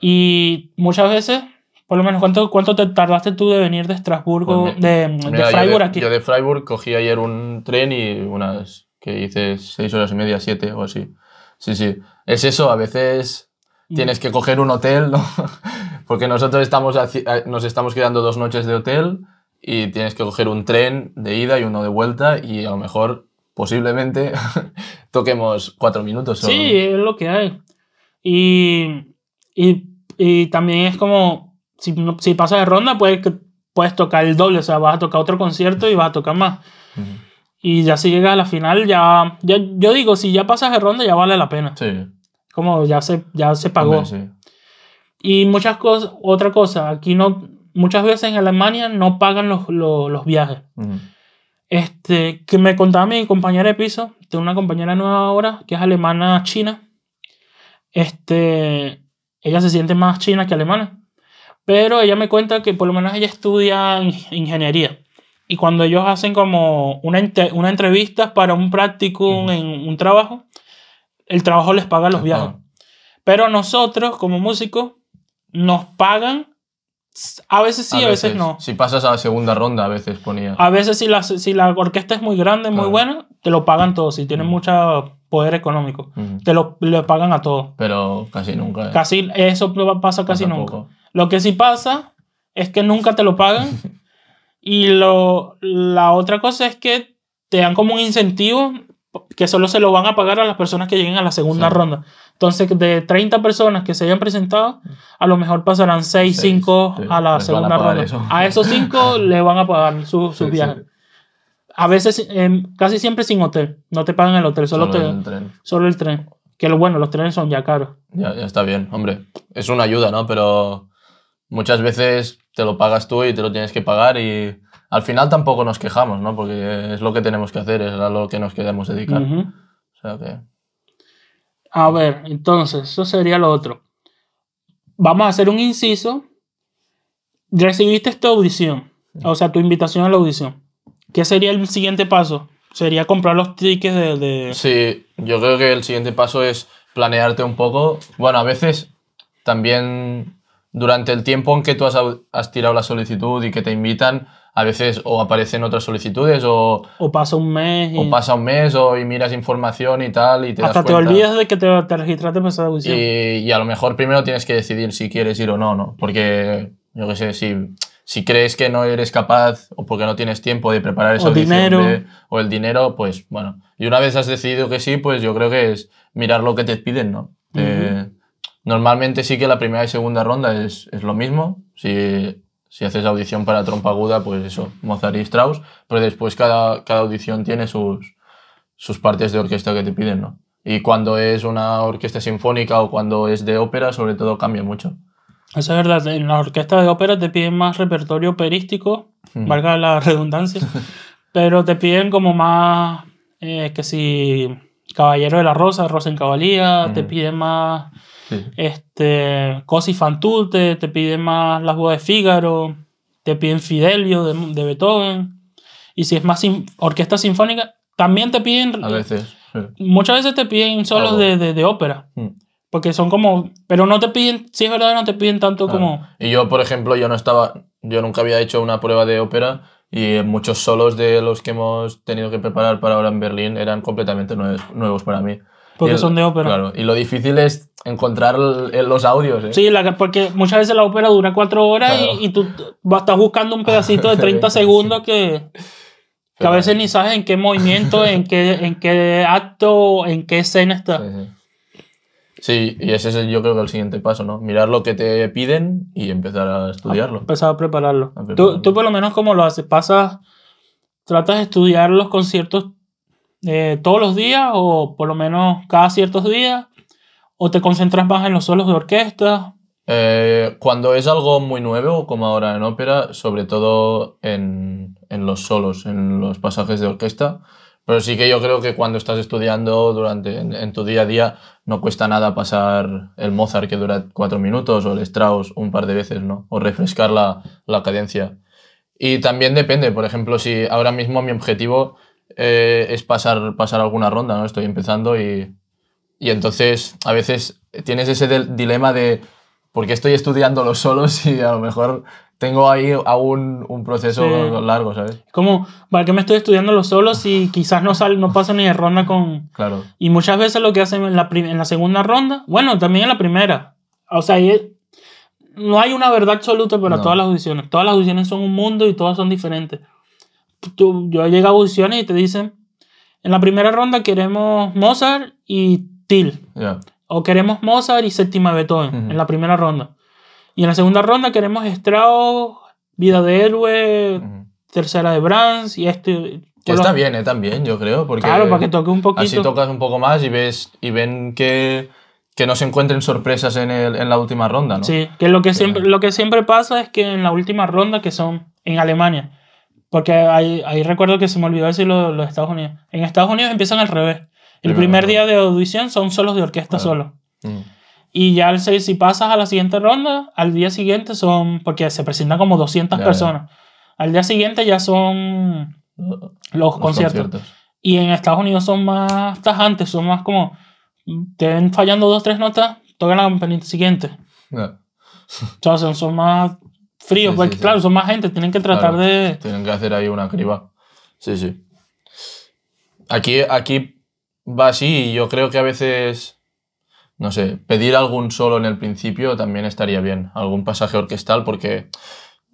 Y muchas veces, por lo menos, ¿cuánto, cuánto te tardaste tú de venir de Estrasburgo, pues de, de, Freiburg yo de, aquí? Yo de Freiburg cogí ayer un tren y unas que hice seis horas y media, siete o así. Sí, sí. Es eso, a veces mm. tienes que coger un hotel, ¿no? Porque nosotros estamos, eh, nos estamos quedando dos noches de hotel y tienes que coger un tren de ida y uno de vuelta y a lo mejor, posiblemente, toquemos cuatro minutos. Sí, es lo que hay. Y y, también es como, si, si pasas de ronda, puedes, puedes tocar el doble, o sea, vas a tocar otro concierto y vas a tocar más. Y ya si llegas a la final, ya, yo digo, si ya pasas de ronda, ya vale la pena. Sí. Como ya se, ya se pagó. sí. Y muchas cosas, otra cosa, aquí no, muchas veces en Alemania no pagan los, los, viajes. Este, que me contaba mi compañera de piso, tengo una compañera nueva ahora, que es alemana china. Este, ella se siente más china que alemana. Pero ella me cuenta que por lo menos ella estudia ingeniería. Y cuando ellos hacen como una, una entrevista para un práctico en un trabajo, el trabajo les paga los ah. viajes. Pero nosotros, como músicos, nos pagan a veces sí, a, veces, no. Si pasas a la segunda ronda, a veces ponía. A veces si la, si la orquesta es muy grande, muy buena, te lo pagan todo. Si tienes mucha poder económico. Te lo pagan a todos. Pero casi nunca. ¿eh? Casi, eso pasa casi nunca. Lo que sí pasa es que nunca te lo pagan. y lo, la otra cosa es que te dan como un incentivo que solo se lo van a pagar a las personas que lleguen a la segunda ronda. Entonces, de 30 personas que se hayan presentado, a lo mejor pasarán 6, 5 a la segunda ronda. A esos 5 le van a pagar su su viaje a veces, casi siempre sin hotel. No te pagan el hotel, solo, te, el tren. Solo el tren. Que lo bueno, los trenes son ya caros. Ya, ya está bien, hombre. Es una ayuda, ¿no? Pero muchas veces te lo pagas tú y te lo tienes que pagar y al final tampoco nos quejamos, ¿no? Porque es lo que tenemos que hacer, es a lo que nos queremos dedicar. o sea que... A ver, entonces, eso sería lo otro. Vamos a hacer un inciso. Recibiste esta audición, o sea, tu invitación a la audición. ¿Qué sería el siguiente paso? Sería comprar los tickets de, Sí, yo creo que el siguiente paso es planearte un poco. Bueno, a veces también durante el tiempo en que tú has, tirado la solicitud y que te invitan, a veces o aparecen otras solicitudes o... O pasa un mes. O pasa un mes o y miras información y tal y te Hasta te olvidas de que te, registraste para esa audición. Y, y, a lo mejor primero tienes que decidir si quieres ir o no, ¿no? Porque, yo qué sé, si si crees que no eres capaz o porque no tienes tiempo de preparar esa audición o el dinero, pues bueno. Y una vez has decidido que sí, pues yo creo que es mirar lo que te piden, ¿no? Eh, normalmente sí que la primera y segunda ronda es, es lo mismo. Si, si, haces audición para trompa aguda, pues eso, Mozart y Strauss. Pero después cada, cada audición tiene sus, sus partes de orquesta que te piden, ¿no? Y cuando es una orquesta sinfónica o cuando es de ópera, sobre todo cambia mucho. Eso es verdad. En las orquestas de ópera te piden más repertorio operístico, hmm. valga la redundancia, pero te piden como más es eh, que si Caballero de la Rosa, Rosa en Cabalía, te hmm. piden más este, Cosi fan te piden más las bodas de Fígaro, te piden Fidelio de, Beethoven. Y si es más orquesta sinfónica, también te piden. A veces. Muchas veces te piden solos de, de, ópera. Hmm. Porque son como. Pero no te piden. Si es verdad, no te piden tanto como. Y yo, por ejemplo, yo no estaba. Yo nunca había hecho una prueba de ópera y muchos solos de los que hemos tenido que preparar para ahora en Berlín eran completamente nuevos, nuevos para mí. Porque son de ópera. Claro, y lo difícil es encontrar los audios. ¿eh? Sí, la, porque muchas veces la ópera dura cuatro horas y, y, tú estás buscando un pedacito de 30 segundos que, que, a veces ni sabes en qué movimiento, en qué, en qué acto, en qué escena está. sí. Sí, y ese es yo creo que el siguiente paso, ¿no? Mirar lo que te piden y empezar a estudiarlo. empezar a prepararlo. ¿Tú, por lo menos cómo lo haces, pasas, tratas de estudiar los conciertos eh, todos los días o por lo menos cada ciertos días, o te concentras más en los solos de orquesta. Eh, cuando es algo muy nuevo, como ahora en ópera, sobre todo en, los solos, en los pasajes de orquesta, pero sí que yo creo que cuando estás estudiando durante en, tu día a día no cuesta nada pasar el Mozart que dura cuatro minutos o el Strauss un par de veces, ¿no? O refrescar la, cadencia. Y también depende, por ejemplo, si ahora mismo mi objetivo eh, es pasar, pasar alguna ronda, ¿no? Estoy empezando y, y entonces a veces tienes ese dilema de porque estoy los solos y a lo mejor tengo ahí aún un proceso largo, ¿sabes? Como, ¿para qué me estoy estudiando los solos si quizás no sal, no paso ni de ronda con... Claro. Y muchas veces lo que hacen en la, segunda ronda, bueno, también en la primera. O sea, no hay una verdad absoluta para todas las audiciones. Todas las audiciones son un mundo y todas son diferentes. Tú, yo llego a audiciones y te dicen, en la primera ronda queremos Mozart y Till. Ya o queremos Mozart y séptima Beethoven en la primera ronda. Y en la segunda ronda queremos Strauss, Vida de Héroe, Tercera de Brahms y este. Que está bien, eh, también, yo creo. Porque claro, para que toque un poquito. Así tocas un poco más y ves y ven que, que no se encuentren sorpresas en, el, en la última ronda, ¿no? Sí, que lo que, siempre, lo que siempre pasa es que en la última ronda, que son en Alemania, porque ahí, recuerdo que se me olvidó decir los Estados Unidos. En Estados Unidos empiezan al revés. El primer día de audición son solos de orquesta solo. Mm. Y ya si pasas a la siguiente ronda, al día siguiente son, porque se presentan como 200 personas. Al día siguiente ya son los, conciertos. Y en Estados Unidos son más tajantes, son más como, te ven fallando dos, tres notas, tocan la campanita siguiente. son más fríos, porque claro, son más gente, tienen que tratar de... Tienen que hacer ahí una criba. Sí, sí. Aquí, aquí va así y yo creo que a veces, no sé, pedir algún solo en el principio también estaría bien, algún pasaje orquestal, porque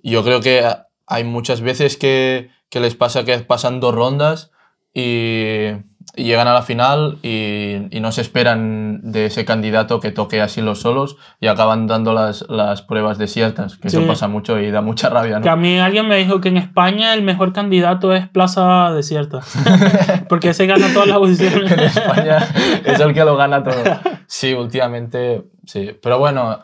yo creo que hay muchas veces que, que les pasa que pasan dos rondas y llegan a la final y, no se esperan de ese candidato que toque así los solos y acaban dando las, las pruebas desiertas, que eso pasa mucho y da mucha rabia. ¿no? Que a mí alguien me dijo que en España el mejor candidato es Plaza Desierta, porque ese gana todas las audiciones. en España es el que lo gana todo. Sí, últimamente, sí. Pero bueno,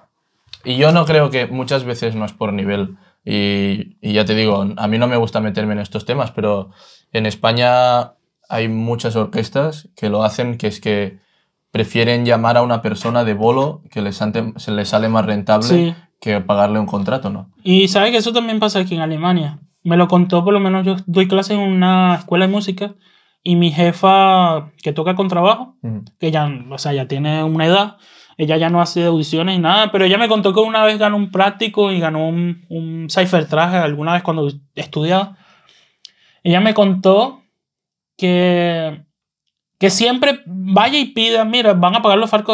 y yo no creo que muchas veces no es por nivel. Y, y ya te digo, a mí no me gusta meterme en estos temas, pero en España hay muchas orquestas que lo hacen, que es que prefieren llamar a una persona de bolo que les se les sale más rentable que pagarle un contrato, ¿no? Y sabes que eso también pasa aquí en Alemania. Me lo contó, por lo menos yo doy clases en una escuela de música y mi jefa que toca con trabajo, que ya, o sea, ya tiene una edad, ella ya no hace audiciones ni nada, pero ella me contó que una vez ganó un práctico y ganó un, un cipher traje alguna vez cuando estudiaba. Ella me contó que, que siempre vaya y pida, mira, van a pagar los far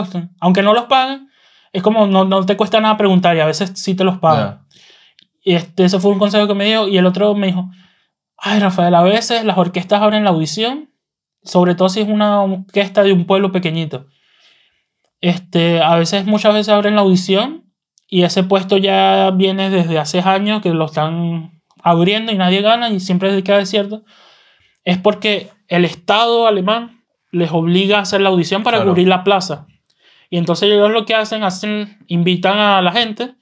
Aunque no los paguen, es como no, te cuesta nada preguntar y a veces sí te los pagan. Y este, ese fue un consejo que me dio. Y el otro me dijo, ay Rafael, a veces las orquestas abren la audición, sobre todo si es una orquesta de un pueblo pequeñito. Este, a veces, muchas veces abren la audición y ese puesto ya viene desde hace años que lo están abriendo y nadie gana y siempre queda ah, desierto es porque el Estado alemán les obliga a hacer la audición para cubrir la plaza. Y entonces ellos lo que hacen, hacen invitan a la gente,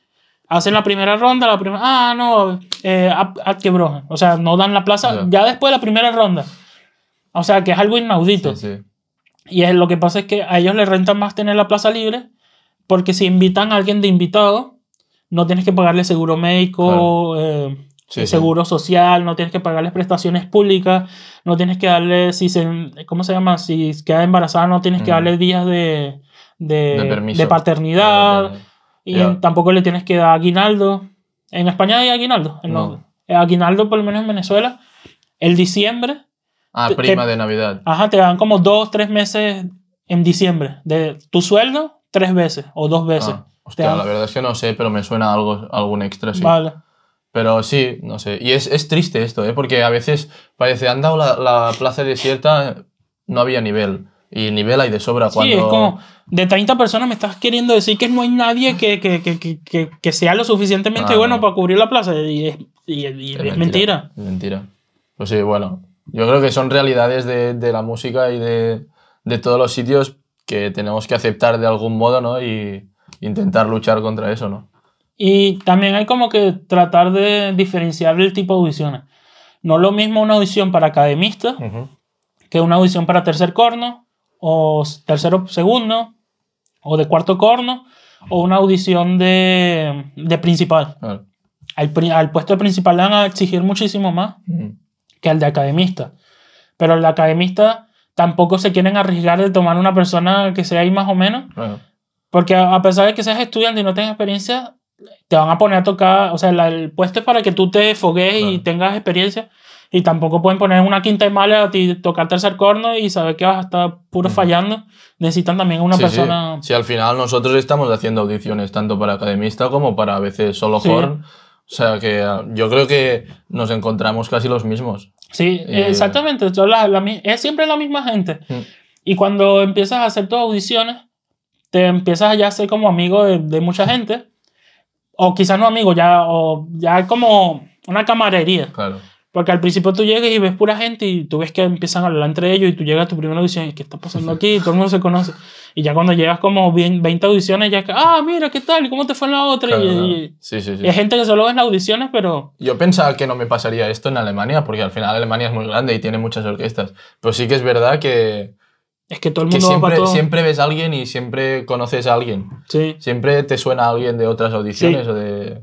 hacen la primera ronda, la primera, ah, no, eh, ad, ah, ah, O sea, no dan la plaza ya después de la primera ronda. O sea, que es algo inaudito. Y es, lo que pasa es que a ellos les renta más tener la plaza libre, porque si invitan a alguien de invitado, no tienes que pagarle seguro médico, eh, el seguro social, no tienes que pagarles prestaciones públicas, no tienes que darle, si se, ¿cómo se llama? Si queda embarazada, no tienes que darle días de, de, paternidad ah, y tampoco le tienes que dar aguinaldo. En España hay aguinaldo. En aguinaldo, por lo menos en Venezuela, el diciembre. Ah, prima de Navidad. Ajá, te dan como dos, tres meses en diciembre. De tu sueldo, tres veces o dos veces. Ah, la verdad es que no sé, pero me suena algo, algún extra, sí. Vale. Pero sí, no sé. Y es, es triste esto, ¿eh? porque a veces parece, han dado la, la, plaza desierta, no había nivel. Y nivel hay de sobra cuando... Sí, es como, de 30 personas me estás queriendo decir que no hay nadie que, que, que, que sea lo suficientemente ah, bueno para cubrir la plaza. Y es, y, es, mentira, mentira. Es mentira. Pues sí, bueno. Yo creo que son realidades de, de la música y de, de todos los sitios que tenemos que aceptar de algún modo, ¿no? Y intentar luchar contra eso, ¿no? Y también hay como que tratar de diferenciar el tipo de audiciones. No es lo mismo una audición para academista que una audición para tercer corno o tercero segundo o de cuarto corno o una audición de, de principal. al, puesto de principal le van a exigir muchísimo más que al de academista. Pero el de academista tampoco se quieren arriesgar de tomar una persona que sea ahí más o menos. Porque a pesar de que seas estudiante y no tengas experiencia, te van a poner a tocar, o sea, el puesto es para que tú te fogues y tengas experiencia. Y tampoco pueden poner una quinta y mala a ti tocar tercer corno y saber que vas a estar puro fallando. Necesitan también una persona. Sí. al final nosotros estamos haciendo audiciones tanto para academista como para a veces solo horn. O sea que ah, yo creo que nos encontramos casi los mismos. Sí, eh, exactamente. es siempre la misma gente. Y cuando empiezas a hacer tus audiciones, te empiezas ya a ser como amigo de mucha gente o quizás no amigos, ya, o ya como una camarería. Claro. Porque al principio tú llegas y ves pura gente y tú ves que empiezan a hablar entre ellos y tú llegas a tu primera audición y ¿qué está pasando aquí? Y todo el mundo se conoce. Y ya cuando llegas como 20 audiciones, ya es que, ah, mira, ¿qué tal? ¿Cómo te fue la otra? y, hay gente que solo ve en audiciones, pero... Yo pensaba que no me pasaría esto en Alemania, porque al final Alemania es muy grande y tiene muchas orquestas. Pero sí que es verdad que es que todo el mundo siempre, siempre ves a alguien y siempre conoces a alguien. Sí. Siempre te suena a alguien de otras audiciones o de.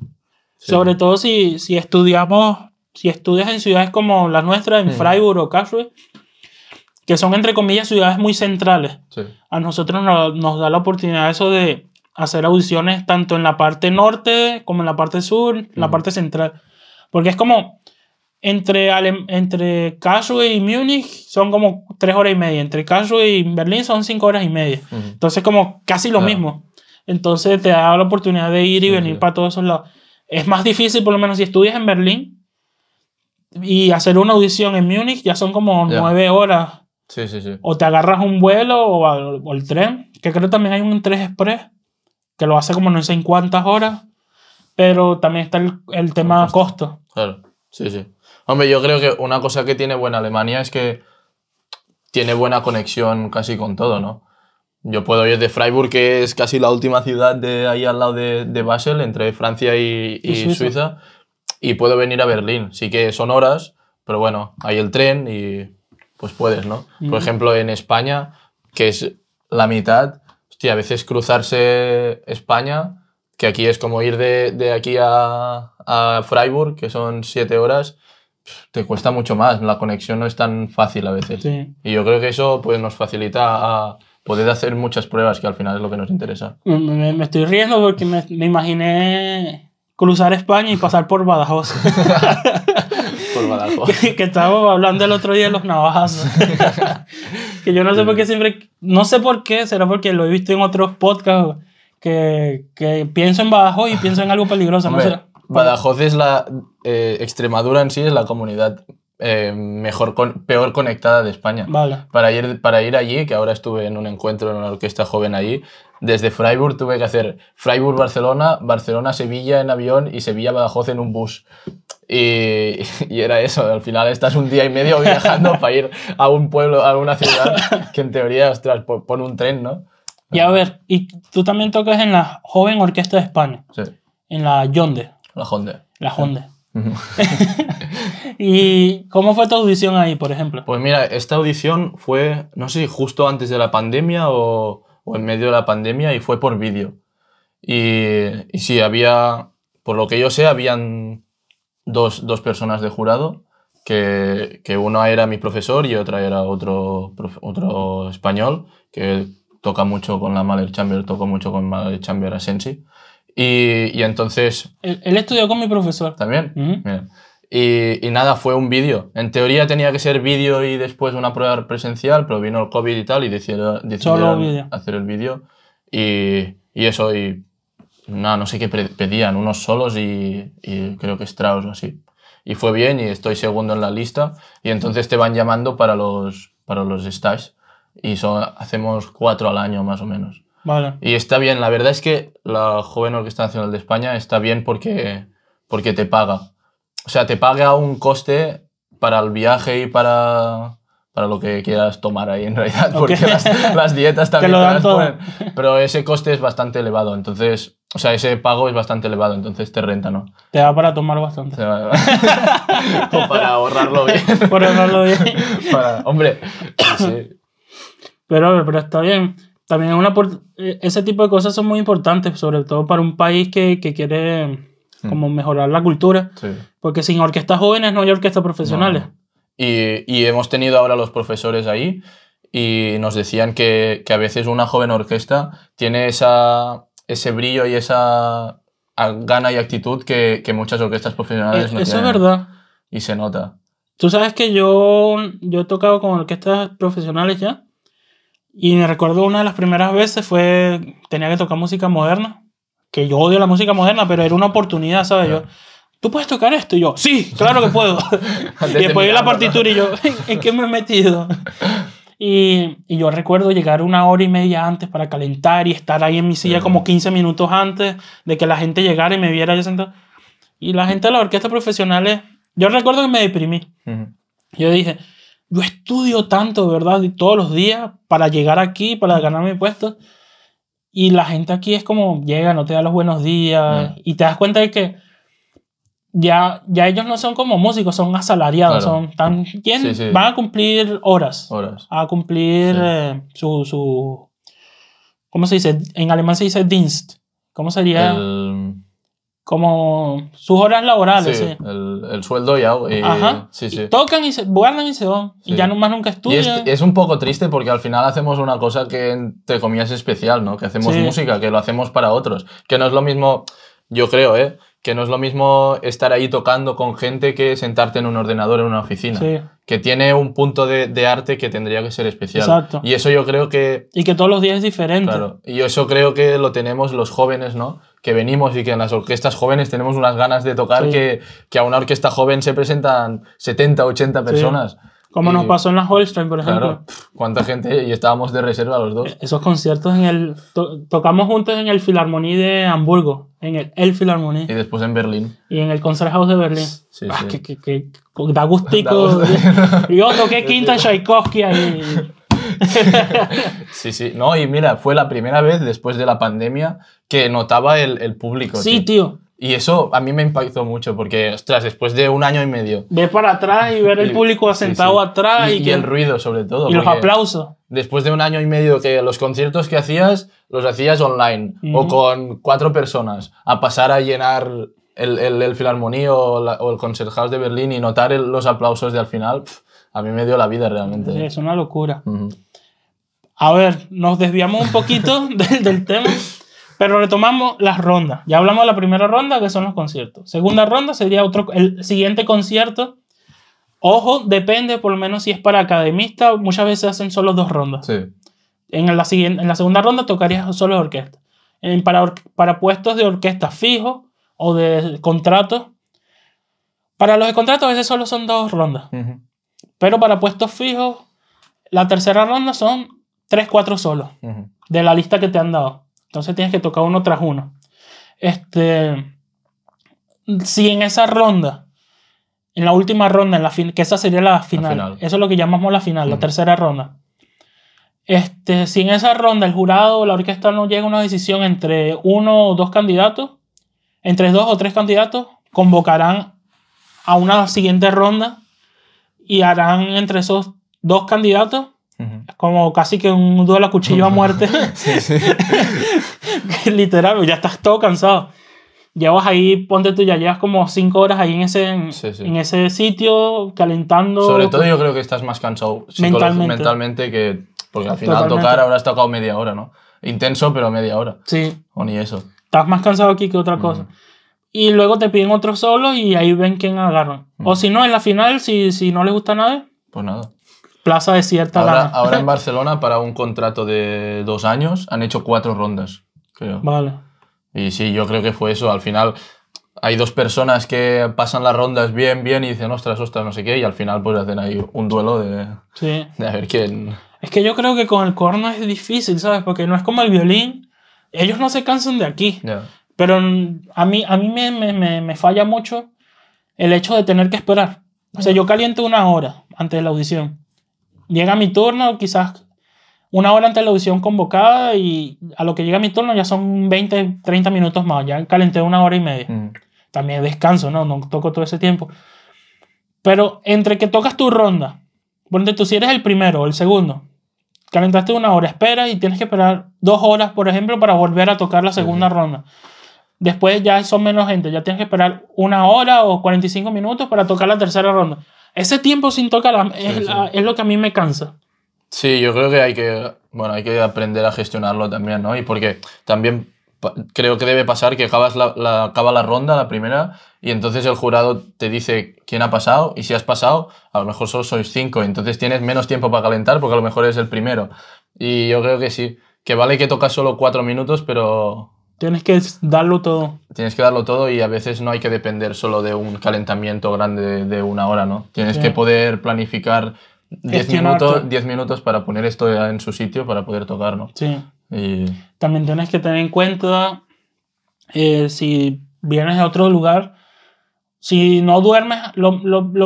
Sobre todo si, si, estudiamos, si estudias en ciudades como las nuestras, en hmm. Freiburg o Karlsruhe, que son entre comillas ciudades muy centrales. Sí. A nosotros nos, da la oportunidad eso de hacer audiciones tanto en la parte norte como en la parte sur, la hmm. parte central. Porque es como, entre, entre y Múnich son como tres horas y media. Entre Karlsruhe y Berlín son cinco horas y media. Entonces, como casi lo mismo. Entonces, te da la oportunidad de ir y venir para todos esos lados. Es más difícil, por lo menos, si estudias en Berlín y hacer una audición en Múnich, ya son como nueve horas. Sí, sí, sí. O te agarras un vuelo o, el tren, que creo también hay un tren Express, que lo hace como no sé en cuántas horas, pero también está el, el tema costo. Claro, sí, sí. Hombre, yo creo que una cosa que tiene buena Alemania es que tiene buena conexión casi con todo, ¿no? Yo puedo ir de Freiburg, que es casi la última ciudad de ahí al lado de, de Basel, entre Francia y, y, Suiza? y puedo venir a Berlín. Sí que son horas, pero bueno, hay el tren y pues puedes, ¿no? Por ejemplo, en España, que es la mitad, hostia, a veces cruzarse España, que aquí es como ir de, de aquí a, a Freiburg, que son siete horas, te cuesta mucho más, la conexión no es tan fácil a veces. Y yo creo que eso pues, nos facilita a poder hacer muchas pruebas, que al final es lo que nos interesa. Me, estoy riendo porque me, imaginé cruzar España y pasar por Badajoz. por Badajoz. que, estábamos hablando el otro día de los navajas. que yo no sé por qué siempre, no sé por qué, será porque lo he visto en otros podcasts. Que, que pienso en Badajoz y pienso en algo peligroso. no sé. Badajoz es la. Eh, Extremadura en sí es la comunidad eh, mejor peor conectada de España. Para ir, para ir allí, que ahora estuve en un encuentro en una orquesta joven allí, desde Freiburg tuve que hacer Freiburg-Barcelona, Barcelona-Sevilla en avión y Sevilla-Badajoz en un bus. Y, y, era eso, al final estás un día y medio viajando para ir a un pueblo, a una ciudad, que en teoría, ostras, pon un tren, ¿no? Y a ver, y tú también tocas en la Joven Orquesta de España, sí. en la Yonde. La Honda. La Honda. ¿Y cómo fue tu audición ahí, por ejemplo? Pues mira, esta audición fue, no sé, justo antes de la pandemia o, en medio de la pandemia y fue por vídeo. Y, sí, había, por lo que yo sé, habían dos, dos personas de jurado, que, que, una era mi profesor y otra era otro, otro español, que toca mucho con la Mahler Chamber, tocó mucho con Mahler Chamber Asensi. Y, entonces... Él, estudió con mi profesor. También. Y, nada, fue un vídeo. En teoría tenía que ser vídeo y después una prueba presencial, pero vino el COVID y tal y decidieron, hacer el vídeo. Y, eso, y nada, no sé qué pedían, unos solos y, creo que Strauss o así. Y fue bien y estoy segundo en la lista. Y entonces te van llamando para los, para los stages. Y hacemos cuatro al año más o menos. Y está bien, la verdad es que la Joven Orquesta Nacional de España está bien porque, porque te paga. O sea, te paga un coste para el viaje y para, para lo que quieras tomar ahí en realidad, porque las, dietas también te lo dan Pero ese coste es bastante elevado, entonces, o sea, ese pago es bastante elevado, entonces te renta, ¿no? Te da para tomar bastante. o para ahorrarlo bien. Para ahorrarlo bien. hombre, sí. Pero, pero está bien también una, eh, ese tipo de cosas son muy importantes, sobre todo para un país que, que quiere hmm. como mejorar la cultura, porque sin orquestas jóvenes no hay orquestas profesionales. Y, y, hemos tenido ahora los profesores ahí y nos decían que, que a veces una joven orquesta tiene esa, ese brillo y esa gana y actitud que, que muchas orquestas profesionales e, no tienen. Eso es verdad. Y se nota. Tú sabes que yo, yo he tocado con orquestas profesionales ya y me recuerdo una de las primeras veces fue, tenía que tocar música moderna, que yo odio la música moderna, pero era una oportunidad, ¿sabes? Yo, ¿tú puedes tocar esto? Y yo, sí, claro que puedo. y después vi la partitura y yo, ¿en qué me he metido? Y, y, yo recuerdo llegar una hora y media antes para calentar y estar ahí en mi silla como 15 minutos antes de que la gente llegara y me viera yo sentado. Y la gente de la orquesta profesional, yo recuerdo que me deprimí. Yo dije, yo estudio tanto, ¿verdad? Todos los días para llegar aquí, para ganar mi puesto. Y la gente aquí es como, llega, no te da los buenos días. Y te das cuenta de que ya, ya ellos no son como músicos, son asalariados. Son tan, Van a cumplir horas. A cumplir eh, su, ¿Cómo se dice? En alemán se dice Dienst. ¿Cómo sería? El como sus horas laborales. Sí, El, sueldo Y, Ajá. Sí, tocan y se, guardan y se van. Y ya no, nunca estudian. Y es, es, un poco triste porque al final hacemos una cosa que, te comías especial, ¿no? Que hacemos música, que lo hacemos para otros. Que no es lo mismo, yo creo, ¿eh? que no es lo mismo estar ahí tocando con gente que sentarte en un ordenador en una oficina. Que tiene un punto de, arte que tendría que ser especial. Y eso yo creo que... Y que todos los días es diferente. Claro. Y eso creo que lo tenemos los jóvenes, ¿no? Que venimos y que en las orquestas jóvenes tenemos unas ganas de tocar que, que, a una orquesta joven se presentan 70, 80 personas. Como nos pasó en la Holstein, por ejemplo. Claro, cuánta gente y estábamos de reserva los dos. Esos conciertos en el. tocamos juntos en el Philharmonie de Hamburgo, en el, el Philharmonie. Y después en Berlín. Y en el Concerthaus de Berlín. Sí, sí. Ah, que, que, da gustico. Yo toqué quinta Tchaikovsky ahí. sí, sí. No, y mira, fue la primera vez después de la pandemia que notaba el, público. Sí, tío. Y eso a mí me impactó mucho porque, ostras, después de un año y medio. Ver para atrás y ver el público asentado atrás. Y, y, el ruido, sobre todo. Y los aplausos. Después de un año y medio que los conciertos que hacías, los hacías online o con cuatro personas, a pasar a llenar el, el, Filarmonía o, el Concerthaus de Berlín y notar los aplausos de al final, a mí me dio la vida realmente. Es una locura. A ver, nos desviamos un poquito del tema. Pero retomamos las rondas. Ya hablamos de la primera ronda, que son los conciertos. Segunda ronda sería otro, el siguiente concierto. Ojo, depende, por lo menos si es para academista, muchas veces hacen solo dos rondas. En la, en la segunda ronda tocarías solo orquesta. para, puestos de orquesta fijo o de contrato Para los de contrato a veces solo son dos rondas. Pero para puestos fijos, la tercera ronda son tres, cuatro solos de la lista que te han dado. Entonces tienes que tocar uno tras uno. Este, si en esa ronda, en la última ronda, en la que esa sería la final, eso es lo que llamamos la final, la tercera ronda. Este, si en esa ronda el jurado o la orquesta no llega a una decisión entre uno o dos candidatos, entre dos o tres candidatos, convocarán a una siguiente ronda y harán entre esos dos candidatos como casi que un duelo a cuchillo a muerte. sí, Literal, ya estás todo cansado. Llevas ahí, ponte tú, ya llevas como cinco horas ahí en ese, en, ese sitio, calentando. Sobre todo yo creo que estás más cansado mentalmente, que... Porque al final tocar ahora habrás tocado media hora, ¿no? Intenso, pero media hora. Sí. O ni eso. Estás más cansado aquí que otra cosa. Y luego te piden otro solo y ahí ven quién agarran. O si no, en la final, si, si no les gusta nada. Pues nada plaza desierta. Ahora, la... ahora en Barcelona, para un contrato de dos años, han hecho cuatro rondas, creo. Vale. Y sí, yo creo que fue eso. Al final hay dos personas que pasan las rondas bien, bien y dicen, ostras, ostras, no sé qué, y al final pues hacen ahí un duelo de, sí. de a ver quién... Es que yo creo que con el corno es difícil, ¿sabes? Porque no es como el violín. Ellos no se cansan de aquí. Pero a mí, a mí me, me, me, me, falla mucho el hecho de tener que esperar. O sea, yo caliento una hora antes de la audición llega mi turno, quizás una hora antes de la audición convocada y a lo que llega mi turno ya son 20, 30 minutos más, ya calenté una hora y media. Mm. También descanso, ¿no? No toco todo ese tiempo. Pero entre que tocas tu ronda, donde tú si eres el primero o el segundo, calentaste una hora, esperas y tienes que esperar dos horas, por ejemplo, para volver a tocar la segunda ronda. Después ya son menos gente, ya tienes que esperar una hora o 45 minutos para tocar la tercera ronda. Ese tiempo sin tocar es, lo que a mí me cansa. Sí, yo creo que hay que, bueno, hay que aprender a gestionarlo también, ¿no? Y porque también creo que debe pasar que acabas la, la, acaba la ronda, la primera, y entonces el jurado te dice quién ha pasado, y si has pasado, a lo mejor solo sois cinco, entonces tienes menos tiempo para calentar porque a lo mejor eres el primero. Y yo creo que sí, que vale que tocas solo cuatro minutos, pero Tienes que darlo todo. Tienes que darlo todo y a veces no hay que depender solo de un calentamiento grande de una hora, ¿no? Tienes que poder planificar 10 minutos, para poner esto en su sitio para poder tocar, ¿no? Sí. También tienes que tener en cuenta eh, si vienes de otro lugar, si no duermes, lo,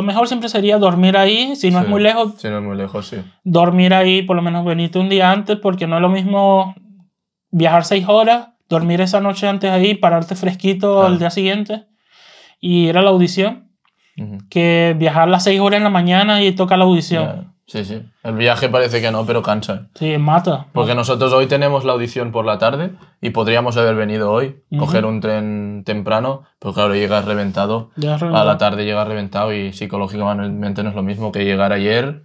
mejor siempre sería dormir ahí, si no es muy lejos. Si no es muy lejos, sí. Dormir ahí, por lo menos venirte un día antes, porque no es lo mismo viajar seis horas dormir esa noche antes ahí, pararte fresquito el al día siguiente y ir a la audición. Que viajar las 6 horas en la mañana y toca la audición. Sí, sí. El viaje parece que no, pero cansa. Sí, mata. Porque nosotros hoy tenemos la audición por la tarde y podríamos haber venido hoy, coger un tren temprano, pero claro, llegas reventado. A la tarde llegas reventado y psicológicamente no es lo mismo que llegar ayer,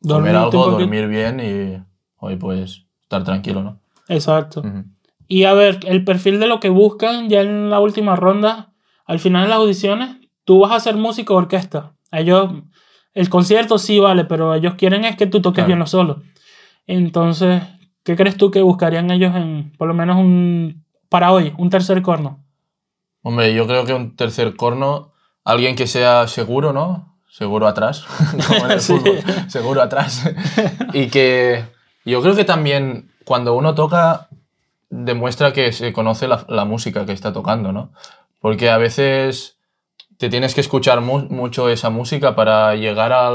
dormir comer algo, dormir bien y hoy pues estar tranquilo, ¿no? Exacto. Y a ver, el perfil de lo que buscan ya en la última ronda, al final de las audiciones, tú vas a ser músico o orquesta. Ellos, el concierto sí vale, pero ellos quieren es que tú toques bien los solo. Entonces, ¿qué crees tú que buscarían ellos en, por lo menos un, para hoy, un tercer corno? Hombre, yo creo que un tercer corno, alguien que sea seguro, ¿no? Seguro atrás, como en el fútbol, seguro atrás. y que yo creo que también cuando uno toca demuestra que se conoce la, música que está tocando, ¿no? Porque a veces te tienes que escuchar mucho esa música para llegar a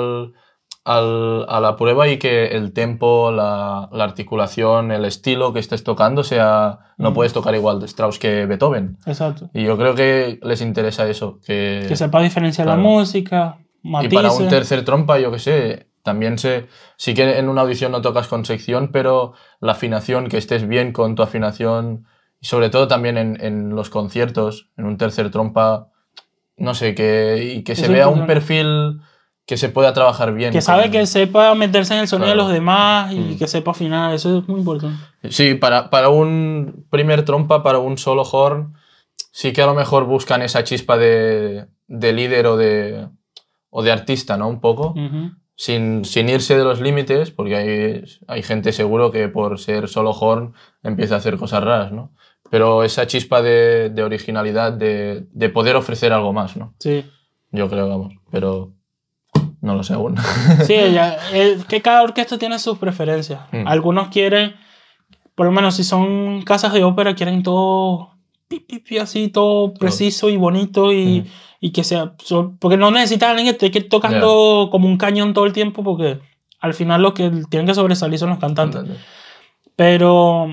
la prueba y que el tempo, la, articulación, el estilo que estés tocando sea... No mm. puedes tocar igual de Strauss que Beethoven. Exacto. Y yo creo que les interesa eso. Que, que sepa diferenciar la música, Y para un tercer trompa, yo qué sé, también sé, sí que en una audición no tocas con sección, pero la afinación, que estés bien con tu afinación, y sobre todo también en, los conciertos, en un tercer trompa, no sé, que, y que se vea un perfil que se pueda trabajar bien. Que sabe que sepa meterse en el sonido de los demás y mm. que sepa afinar, eso es muy importante. Sí, para, un primer trompa, para un solo horn, sí que a lo mejor buscan esa chispa de, líder o de, o de artista, ¿no? Un poco sin, sin, irse de los límites, porque hay, hay, gente seguro que por ser solo Horn empieza a hacer cosas raras, ¿no? Pero esa chispa de, de originalidad, de, de, poder ofrecer algo más, ¿no? Sí. Yo creo, vamos, pero no lo sé aún. Sí, eh, que cada orquesta tiene sus preferencias. Mm. Algunos quieren, por lo menos si son casas de ópera, quieren todo así todo preciso y bonito y, y que sea... Porque no necesitan a que esté tocando como un cañón todo el tiempo porque al final lo que tienen que sobresalir son los cantantes. Pero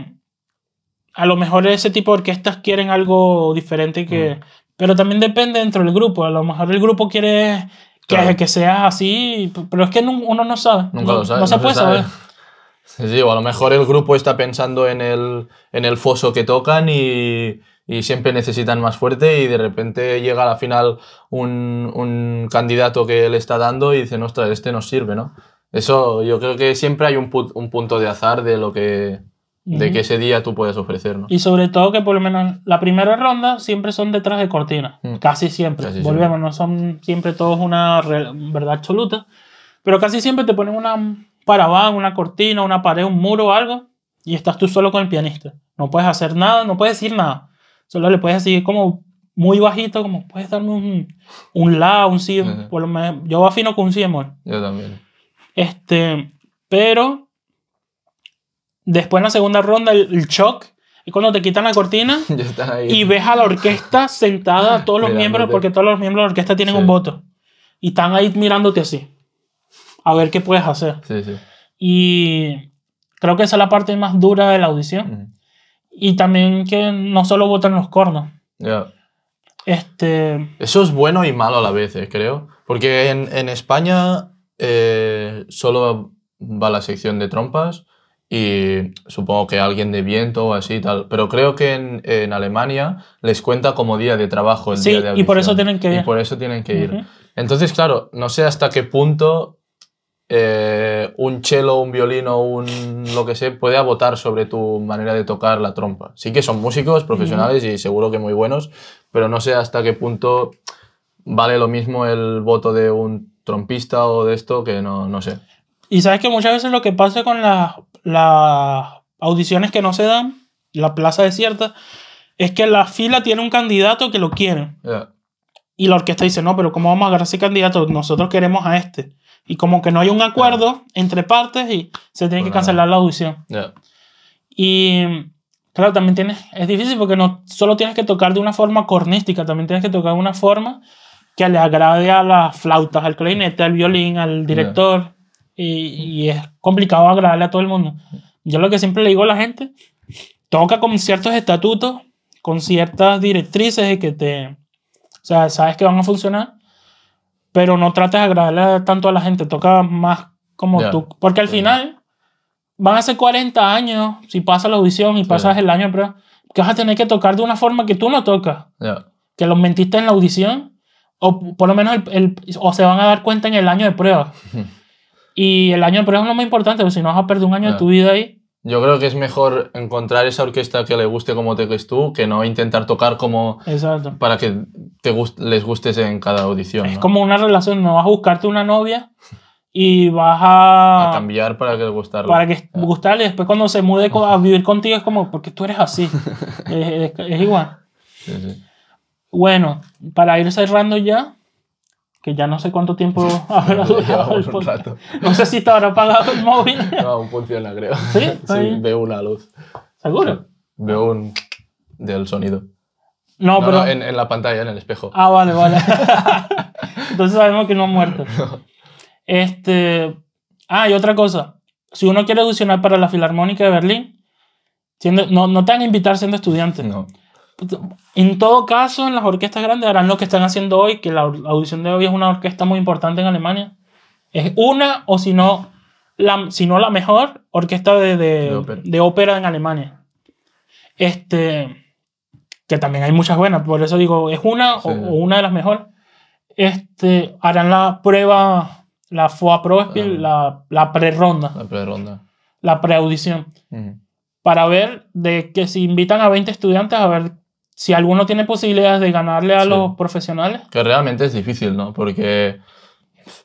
a lo mejor ese tipo de orquestas quieren algo diferente que... Pero también depende dentro del grupo. A lo mejor el grupo quiere que, que sea así, pero es que uno no sabe. Nunca lo sabe. No, se, puede saber. a lo mejor el grupo está pensando en el, en el foso que tocan y, y siempre necesitan más fuerte y de repente llega a la final un, un candidato que le está dando y dice ostras, este nos sirve, ¿no? Eso yo creo que siempre hay un, punto de azar de lo que de que ese día tú puedes ofrecer. ¿no? Y sobre todo que por lo menos la primera ronda siempre son detrás de cortina, mm. casi siempre. Volvemos, no son siempre todos una verdad absoluta, pero casi siempre te ponen una parabán, una cortina, una pared, un muro o algo y estás tú solo con el pianista. No puedes hacer nada, no puedes decir nada. Solo le puedes decir como muy bajito, como puedes darme un, un la, un sí, yo afino con un si amor. Yo también. Este, pero después en la segunda ronda, el, shock es cuando te quitan la cortina y ves a la orquesta sentada, a todos los miembros, porque todos los miembros de la orquesta tienen un voto. Y están ahí mirándote así, a ver qué puedes hacer. Sí, sí. Y creo que esa es la parte más dura de la audición y también que no solo votan los cornos. Este... Eso es bueno y malo a la vez, eh, creo. Porque en, en España eh, solo va la sección de trompas y supongo que alguien de viento o así tal. Pero creo que en, en, Alemania les cuenta como día de trabajo el día de audición. y por eso tienen que ir. Y por eso tienen que ir. Entonces, claro, no sé hasta qué punto eh, un cello, un violino, un lo que sea puede votar sobre tu manera de tocar la trompa. Sí que son músicos profesionales y seguro que muy buenos, pero no sé hasta qué punto vale lo mismo el voto de un trompista o de esto que no, no sé. Y sabes que muchas veces lo que pasa con las, audiciones que no se dan, la plaza desierta, es que la fila tiene un candidato que lo quiere. Y la orquesta dice, no, pero ¿cómo vamos a agarrar ese candidato? Nosotros queremos a este y como que no hay un acuerdo entre partes y se tiene que cancelar la audición. Y claro, también tienes, es difícil porque no solo tienes que tocar de una forma cornística, también tienes que tocar de una forma que le agrade a las flautas, al clarinete, al violín, al director. Y, y, es complicado agradarle a todo el mundo. Yo lo que siempre le digo a la gente, toca con ciertos estatutos, con ciertas directrices de que te... O sea, sabes que van a funcionar, pero no trates de agradarle tanto a la gente, toca más como tú. Porque al final van a ser 40 años si pasa la audición y pasas el año, pero que vas a tener que tocar de una forma que tú no tocas. Que los mentiste en la audición, o por lo menos o se van a dar cuenta en el año de prueba. y el año de prueba es lo más importante, porque si no vas a perder un año de tu vida ahí. Yo creo que es mejor encontrar esa orquesta que le guste como te crees tú, que no intentar tocar como Exacto. para que te les gustes en cada audición. Es como una relación, no vas a buscarte una novia y vas a... cambiar para que gustarle. Para que ah. gustarle. Después cuando se mude a vivir contigo es como, porque tú eres así. es, igual. Bueno, para ir cerrando ya, que ya no sé cuánto tiempo habrá No sé si te habrá apagado el móvil. no, aún funciona, creo. sí veo una luz. ¿Seguro? Veo un... del sonido. No, pero... en, la pantalla, en el espejo. Ah, vale, vale. Entonces sabemos que no han muerto. Este... Ah, y otra cosa. Si uno quiere audicionar para la Filarmónica de Berlín, no, te van a invitar siendo estudiante. No. En todo caso, en las orquestas grandes harán lo que están haciendo hoy, que la audición de hoy es una orquesta muy importante en Alemania. Es una, o si no, la, si la mejor orquesta de, de ópera en Alemania. Este que también hay muchas buenas, por eso digo, es una o, una de las mejores, este, harán la prueba, la FOA Pro Spiel, ah. la, la pre-ronda. La pre La preaudición. audición Para ver de que si invitan a 20 estudiantes a ver si alguno tiene posibilidades de ganarle a los profesionales. Que realmente es difícil, ¿no? Porque...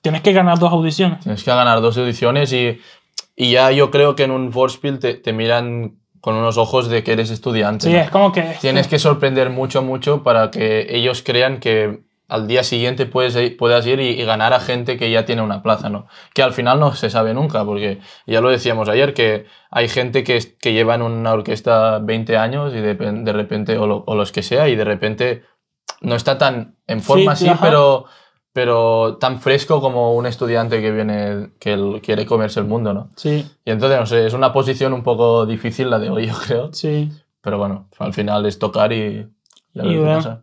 Tienes que ganar dos audiciones. Tienes que ganar dos audiciones y, y ya yo creo que en un Vorspiel te, te miran con unos ojos de que eres estudiante. Sí, es como que... Tienes que sorprender mucho, mucho para que ellos crean que al día siguiente puedes, puedas ir y, ganar a gente que ya tiene una plaza, ¿no? Que al final no se sabe nunca, porque ya lo decíamos ayer, que hay gente que, que lleva en una orquesta 20 años y de, de repente, o, los que sea, y de repente no está tan en forma así, pero pero tan fresco como un estudiante que viene, que quiere comerse el mundo, ¿no? Sí. Y entonces, no sé, es una posición un poco difícil la de hoy, yo creo. Sí. Pero bueno, al final es tocar y, y a ver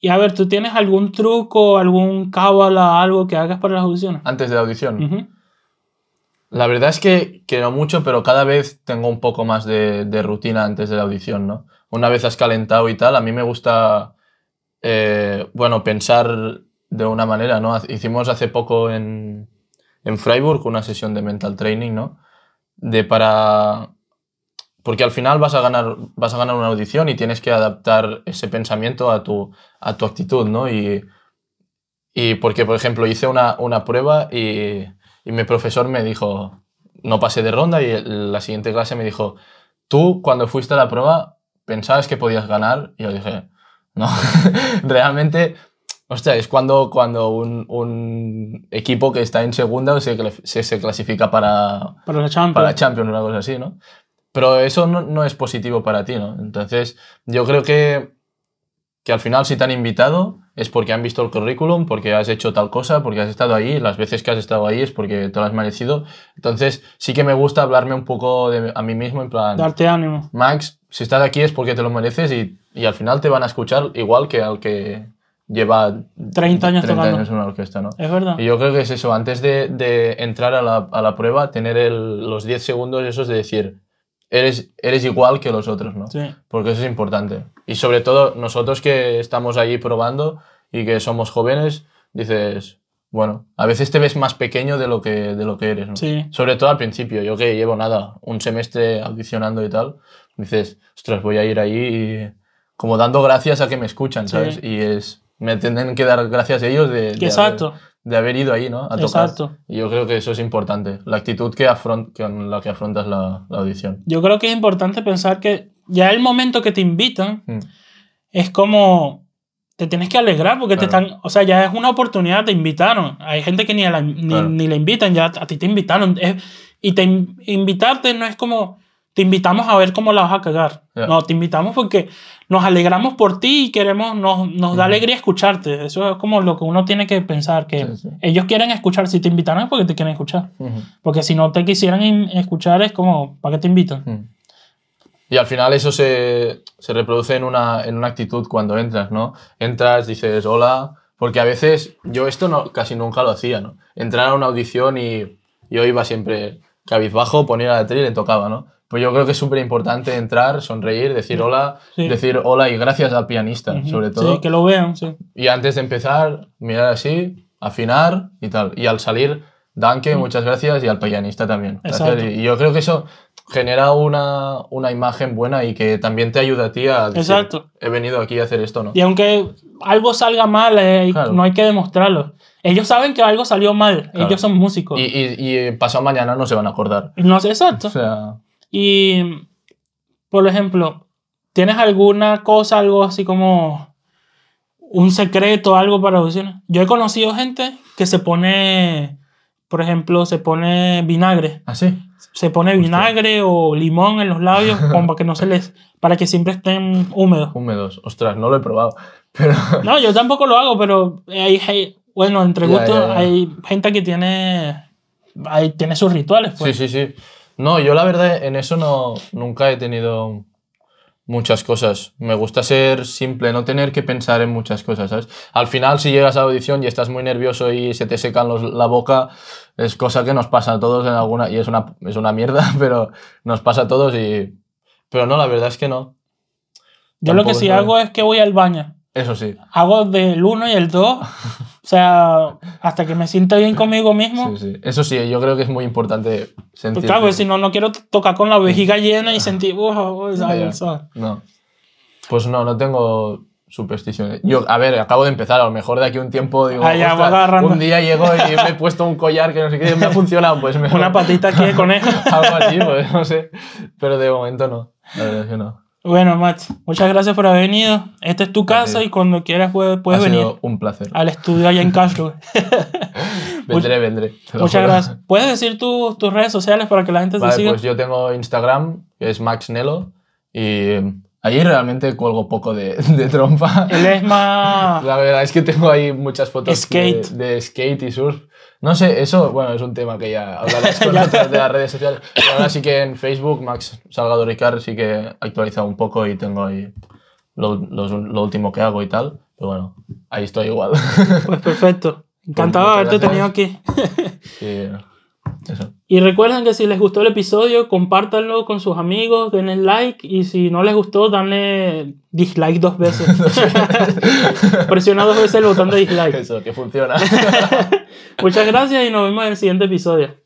y a ver, ¿tú tienes algún truco, algún cábala, algo que hagas para las audiciones? Antes de la audición. La verdad es que, quiero mucho, pero cada vez tengo un poco más de, rutina antes de la audición, ¿no? Una vez has calentado y tal, a mí me gusta, eh, bueno, pensar de una manera, ¿no? Hicimos hace poco en, en Freiburg una sesión de mental training, ¿no? De para... Porque al final vas a ganar, vas a ganar una audición y tienes que adaptar ese pensamiento a tu, a tu actitud, ¿no? Y, y porque, por ejemplo, hice una, prueba y, y, mi profesor me dijo, no pasé de ronda y la siguiente clase me dijo, tú cuando fuiste a la prueba pensabas que podías ganar y yo dije, no, realmente sea, es cuando, cuando un, equipo que está en segunda se, clasifica para, para, la Champions. o así, ¿no? Pero eso no, es positivo para ti, ¿no? Entonces, yo creo que, que al final si te han invitado es porque han visto el currículum, porque has hecho tal cosa, porque has estado ahí, las veces que has estado ahí es porque te lo has merecido. Entonces, sí que me gusta hablarme un poco de, a mí mismo, en plan... Darte ánimo. Max, si estás aquí es porque te lo mereces y al final te van a escuchar igual que al que lleva 30 años tocando. en una orquesta, ¿no? Es verdad. Y yo creo que es eso, antes de, de entrar a la, a la, prueba, tener el, los 10 segundos esos de decir, eres, eres igual que los otros, ¿no? Sí. Porque eso es importante. Y sobre todo nosotros que estamos ahí probando y que somos jóvenes, dices, bueno, a veces te ves más pequeño de lo que, de lo que eres, ¿no? Sí. Sobre todo al principio, yo que llevo nada, un semestre audicionando y tal, dices, ostras, voy a ir ahí y como dando gracias a que me escuchan, ¿sabes? Y es me tienen que dar gracias a ellos de, de, Haber, ido ahí, ¿no? A tocar. Y yo creo que eso es importante, la actitud que afront, con la que afrontas la, audición. Yo creo que es importante pensar que ya el momento que te invitan mm. es como te tienes que alegrar porque te están, o sea, ya es una oportunidad, te invitaron. Hay gente que ni, la, ni, le invitan, ya a ti te invitaron. y te invitarte no es como te invitamos a ver cómo la vas a cagar. No, te invitamos porque nos alegramos por ti y queremos, nos, nos da alegría escucharte. Eso es como lo que uno tiene que pensar, que ellos quieren escuchar. Si te invitaron es porque te quieren escuchar. Porque si no te quisieran escuchar es como, ¿para qué te invitan? Y al final eso se, se reproduce en una, en una, actitud cuando entras, ¿no? Entras, dices, hola, porque a veces yo esto no, casi nunca lo hacía, ¿no? Entrar a una audición y yo iba siempre cabizbajo, ponía la tele y le tocaba, ¿no? Pues yo creo que es súper importante entrar, sonreír, decir hola, decir hola y gracias al pianista, sobre todo. Sí, que lo vean, sí. Y antes de empezar, mirar así, afinar y tal. Y al salir, Danke, muchas gracias y al pianista también. Exacto. Y yo creo que eso genera una, una, imagen buena y que también te ayuda a ti a decir, he venido aquí a hacer esto, ¿no? Y aunque algo salga mal, eh, no hay que demostrarlo. Ellos saben que algo salió mal, ellos son músicos. Y, y, y, pasado mañana no se van a acordar. No, exacto. O sea, y, por ejemplo, ¿tienes alguna cosa, algo así como un secreto, algo para cocinar? Yo he conocido gente que se pone, por ejemplo, se pone vinagre. ¿Así? ¿Ah, sí? se pone vinagre o limón en los labios para que no se les para que siempre estén húmedos. Húmedos. Ostras, no lo he probado. No, yo tampoco lo hago, pero eh, hay, bueno, entre hay gente que tiene tiene sus rituales, pues. Sí, sí, sí. No, yo la verdad en eso no, nunca he tenido muchas cosas. Me gusta ser simple, no tener que pensar en muchas cosas, ¿sabes? Al final, si llegas a la audición y estás muy nervioso y se te secan la boca, es cosa que nos pasa a todos en alguna... Y es una, es una mierda, pero nos pasa a todos y... Pero no, la verdad es que no. Yo lo que sí hago es que voy al baño. Eso sí. Hago del uno y el 2 O sea, hasta que me sienta bien conmigo mismo. Sí, sí. Eso sí, yo creo que es muy importante sentir. Pues claro, si no, no quiero tocar con la vejiga llena y ah. sentir, No. Pues no, no tengo supersticiones. Yo, a ver, acabo de empezar, a lo mejor de aquí un tiempo digo, ah, un día llego y me he puesto un collar que no sé qué, me ha funcionado, pues Una patita aquí con Algo así, pues no sé. Pero de momento no, la verdad es que no. Bueno, Max, muchas gracias por haber venido. Esta es tu casa y cuando quieras puedes, puedes ha sido venir. un placer. Al estudio allá en Castro. vendré, vendré. Muchas gracias. ¿Puedes decir tus redes sociales para que la gente se te siga? Pues yo tengo Instagram, que es Max Nello y Ahí realmente cuelgo poco de, trompa. es La verdad es que tengo ahí muchas fotos de, skate y surf no sé, eso, bueno, es un tema que ya hablarás con de las redes sociales. ahora sí que en Facebook, Max Salgado Ricard sí que he actualizado un poco y tengo ahí lo, último que hago y tal. Pero bueno, ahí estoy igual. Pues perfecto. Pues Encantado de haberte tenido aquí. Y recuerden que si les gustó el episodio, compártanlo con sus amigos, denle like y si no les gustó, danle dislike dos veces. Presiona dos veces el botón de dislike. Eso, que funciona. Muchas gracias y nos vemos en el siguiente episodio.